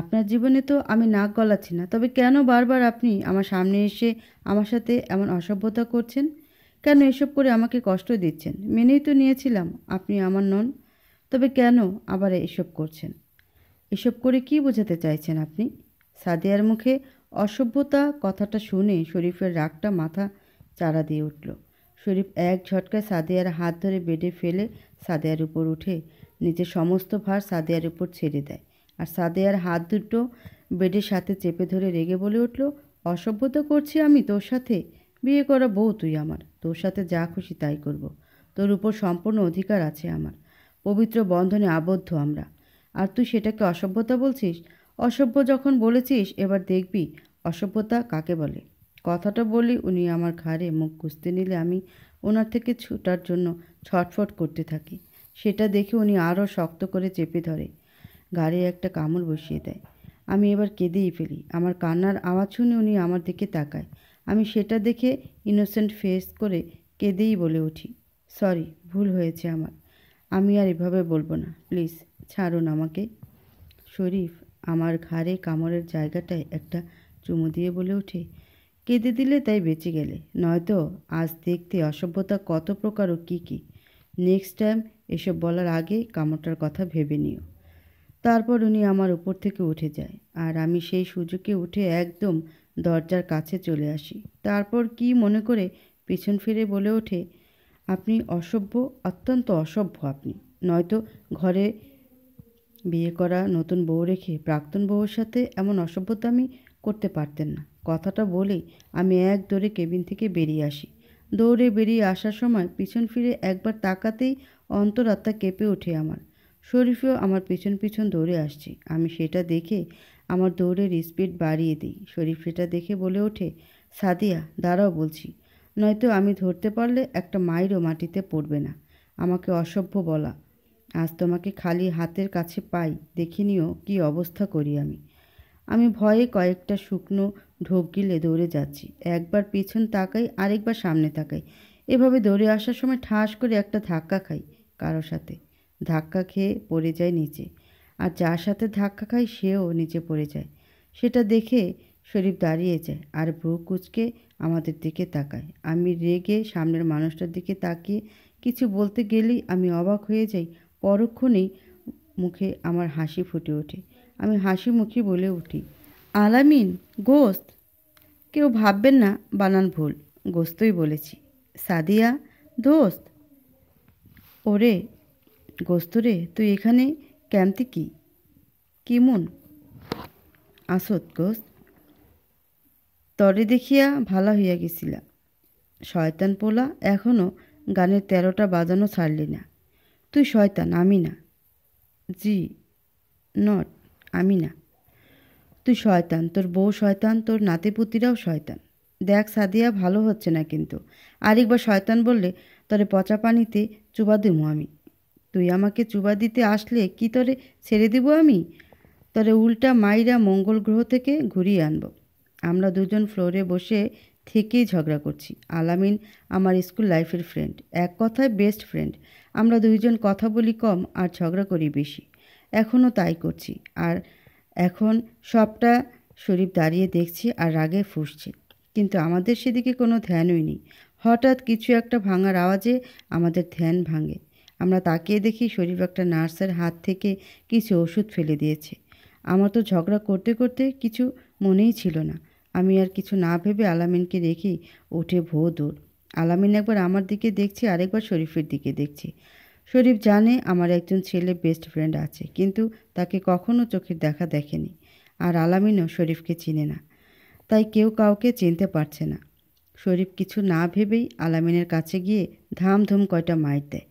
আপনার জীবনে তো আমি নাক গলাচ্ছি না তবে কেন বারবার আপনি আমার সামনে এসে আমার সাথে এমন অসভ্যতা করছেন কেন এসব করে আমাকে কষ্ট দিচ্ছেন মেনেই তো নিয়েছিলাম আপনি আমার নন তবে কেন আবার এসব করছেন এসব করে কি বোঝাতে চাইছেন আপনি সাদিয়ার মুখে অসভ্যতা কথাটা শুনে শরীফের রাগটা মাথা চারা দিয়ে উঠল শরীফ এক ঝটকায় সাদিয়ার হাত ধরে বেডে ফেলে সাদিয়ার উপর উঠে নিজের সমস্ত ভার সাদিয়ার উপর ছেড়ে দেয় আর সাদিয়ার হাত দুটো বেডের সাথে চেপে ধরে রেগে বলে উঠল অসভ্যতা করছি আমি তোর সাথে বিয়ে করা বউ তুই আমার তোর সাথে যা খুশি তাই করব। তোর উপর সম্পূর্ণ অধিকার আছে আমার পবিত্র বন্ধনে আবদ্ধ আমরা আর তুই সেটাকে অসভ্যতা বলছিস অসভ্য যখন বলেছিস এবার দেখবি অসভ্যতা কাকে বলে কথাটা বলি উনি আমার ঘাড়ে মুখ কুঁচতে নিলে আমি ওনার থেকে ছুটার জন্য ছটফট করতে থাকি সেটা দেখে উনি আরও শক্ত করে চেপে ধরে গাড়ে একটা কামড় বসিয়ে দেয় আমি এবার কেঁদেই ফেলি আমার কান্নার আওয়াজ শুনে উনি আমার দিকে তাকায় আমি সেটা দেখে ইনোসেন্ট ফেস করে কেঁদেই বলে উঠি সরি ভুল হয়েছে আমার আমি আর এভাবে বলবো না প্লিজ ছাড়ুন আমাকে শরীফ আমার ঘাড়ে কামড়ের জায়গাটায় একটা চুমু দিয়ে বলে ওঠে কেঁদে দিলে তাই বেঁচে গেলে নয়তো আজ দেখতে অসভ্যতা কত প্রকার ও কী কী নেক্সট টাইম এসব বলার আগে কামড়টার কথা ভেবে নিও তারপর উনি আমার উপর থেকে উঠে যায় আর আমি সেই সুযোগে উঠে একদম দরজার কাছে চলে আসি তারপর কি মনে করে পিছন ফিরে বলে ওঠে আপনি অসভ্য অত্যন্ত অসভ্য আপনি নয়তো ঘরে বিয়ে করা নতুন বউ রেখে প্রাক্তন বউর সাথে এমন অসভ্যতা আমি করতে পারতেন না কথাটা বলেই আমি এক দৌড়ে কেবিন থেকে বেরিয়ে আসি দৌড়ে বেরিয়ে আসার সময় পিছন ফিরে একবার তাকাতেই অন্তরাত্মা কেঁপে ওঠে আমার শরীফেও আমার পিছন পিছন দৌড়ে আসছে আমি সেটা দেখে আমার দৌড়ের স্পিড বাড়িয়ে দিই শরীফ সেটা দেখে বলে ওঠে সাদিয়া দাঁড়াও বলছি নয়তো আমি ধরতে পারলে একটা মাইরও মাটিতে পড়বে না আমাকে অসভ্য বলা আজ তোমাকে খালি হাতের কাছে পাই দেখে নিও কী অবস্থা করি আমি আমি ভয়ে কয়েকটা শুকনো ঢোক গিলে দৌড়ে যাচ্ছি একবার পেছন তাকাই আরেকবার সামনে তাকাই এভাবে দৌড়ে আসার সময় ঠাস করে একটা ধাক্কা খাই কারো সাথে ধাক্কা খেয়ে পড়ে যায় নিচে আর যার সাথে ধাক্কা খায় সেও নিচে পড়ে যায় সেটা দেখে শরীফ দাঁড়িয়ে যায় আর ভ্রু কুচকে আমাদের দিকে তাকায় আমি রেগে সামনের মানুষটার দিকে তাকিয়ে কিছু বলতে গেলেই আমি অবাক হয়ে যাই পরক্ষণেই মুখে আমার হাসি ফুটে ওঠে আমি হাসি মুখে বলে উঠি আলামিন গোস্ত কেউ ভাববেন না বানান ভুল গোস্তই বলেছি সাদিয়া দোস্ত ওরে গোস্তরে তুই এখানে ক্যামতি কি কেমন আসত গোস তরে দেখিয়া ভালো হইয়া গেছিলা শয়তান পোলা এখনও গানের তেরোটা বাজানো ছাড়লি না তুই শয়তান আমি না জি নট আমি না তুই শয়তান তোর বউ শয়তান তোর নাতিপুতিরাও শয়তান দেখ সাদিয়া ভালো হচ্ছে না কিন্তু আরেকবার শয়তান বললে তরে পচা পানিতে চুবা দিমু আমি তুই আমাকে চুবা দিতে আসলে কি তরে ছেড়ে দিব আমি তরে উল্টা মাইরা মঙ্গল গ্রহ থেকে ঘুরিয়ে আনব আমরা দুজন ফ্লোরে বসে থেকেই ঝগড়া করছি আলামিন আমার স্কুল লাইফের ফ্রেন্ড এক কথায় বেস্ট ফ্রেন্ড আমরা দুইজন কথা বলি কম আর ঝগড়া করি বেশি এখনও তাই করছি আর এখন সবটা শরীফ দাঁড়িয়ে দেখছি আর রাগে ফুসছে কিন্তু আমাদের সেদিকে কোনো ধ্যানই নেই হঠাৎ কিছু একটা ভাঙার আওয়াজে আমাদের ধ্যান ভাঙে আমরা তাকিয়ে দেখি শরীফ একটা নার্সের হাত থেকে কিছু ওষুধ ফেলে দিয়েছে আমার তো ঝগড়া করতে করতে কিছু মনেই ছিল না আমি আর কিছু না ভেবে আলামিনকে দেখি ওঠে ভো দূর আলামিন একবার আমার দিকে দেখছে আরেকবার শরীফের দিকে দেখছে শরীফ জানে আমার একজন ছেলে বেস্ট ফ্রেন্ড আছে কিন্তু তাকে কখনও চোখের দেখা দেখেনি আর আলামিনও শরীফকে চিনে না তাই কেউ কাউকে চিনতে পারছে না শরীফ কিছু না ভেবেই আলামিনের কাছে গিয়ে ধামধুম কয়টা মাইট দেয়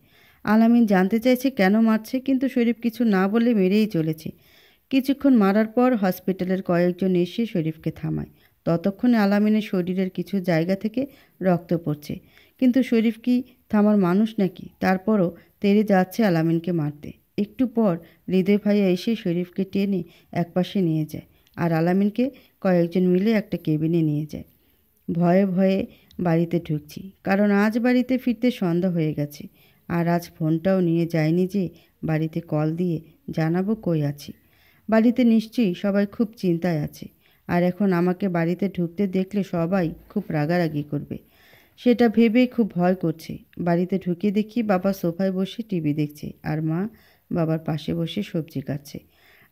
আলামিন জানতে চাইছে কেন মারছে কিন্তু শরীফ কিছু না বলে মেরেই চলেছে কিছুক্ষণ মারার পর হসপিটালের কয়েকজন এসে শরীফকে থামায় ততক্ষণে আলামিনের শরীরের কিছু জায়গা থেকে রক্ত পড়ছে কিন্তু শরীফ কি থামার মানুষ নাকি তারপরও তেরে যাচ্ছে আলামিনকে মারতে একটু পর হৃদয় ভাইয়া এসে শরীফকে টেনে একপাশে নিয়ে যায় আর আলামিনকে কয়েকজন মিলে একটা কেবিনে নিয়ে যায় ভয়ে ভয়ে বাড়িতে ঢুকছি কারণ আজ বাড়িতে ফিরতে সন্ধ্যা হয়ে গেছে আর আজ ফোনটাও নিয়ে যায়নি যে বাড়িতে কল দিয়ে জানাবো কই আছি বাড়িতে নিশ্চয়ই সবাই খুব চিন্তায় আছে আর এখন আমাকে বাড়িতে ঢুকতে দেখলে সবাই খুব রাগারাগি করবে সেটা ভেবে খুব ভয় করছে বাড়িতে ঢুকে দেখি বাবা সোফায় বসে টিভি দেখছে আর মা বাবার পাশে বসে সবজি কাটছে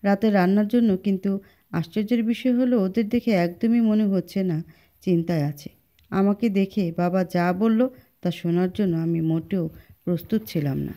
রাতে রান্নার জন্য কিন্তু আশ্চর্যের বিষয় হলো ওদের দেখে একদমই মনে হচ্ছে না চিন্তায় আছে আমাকে দেখে বাবা যা বলল তা শোনার জন্য আমি মোটেও প্রস্তুত ছিলাম না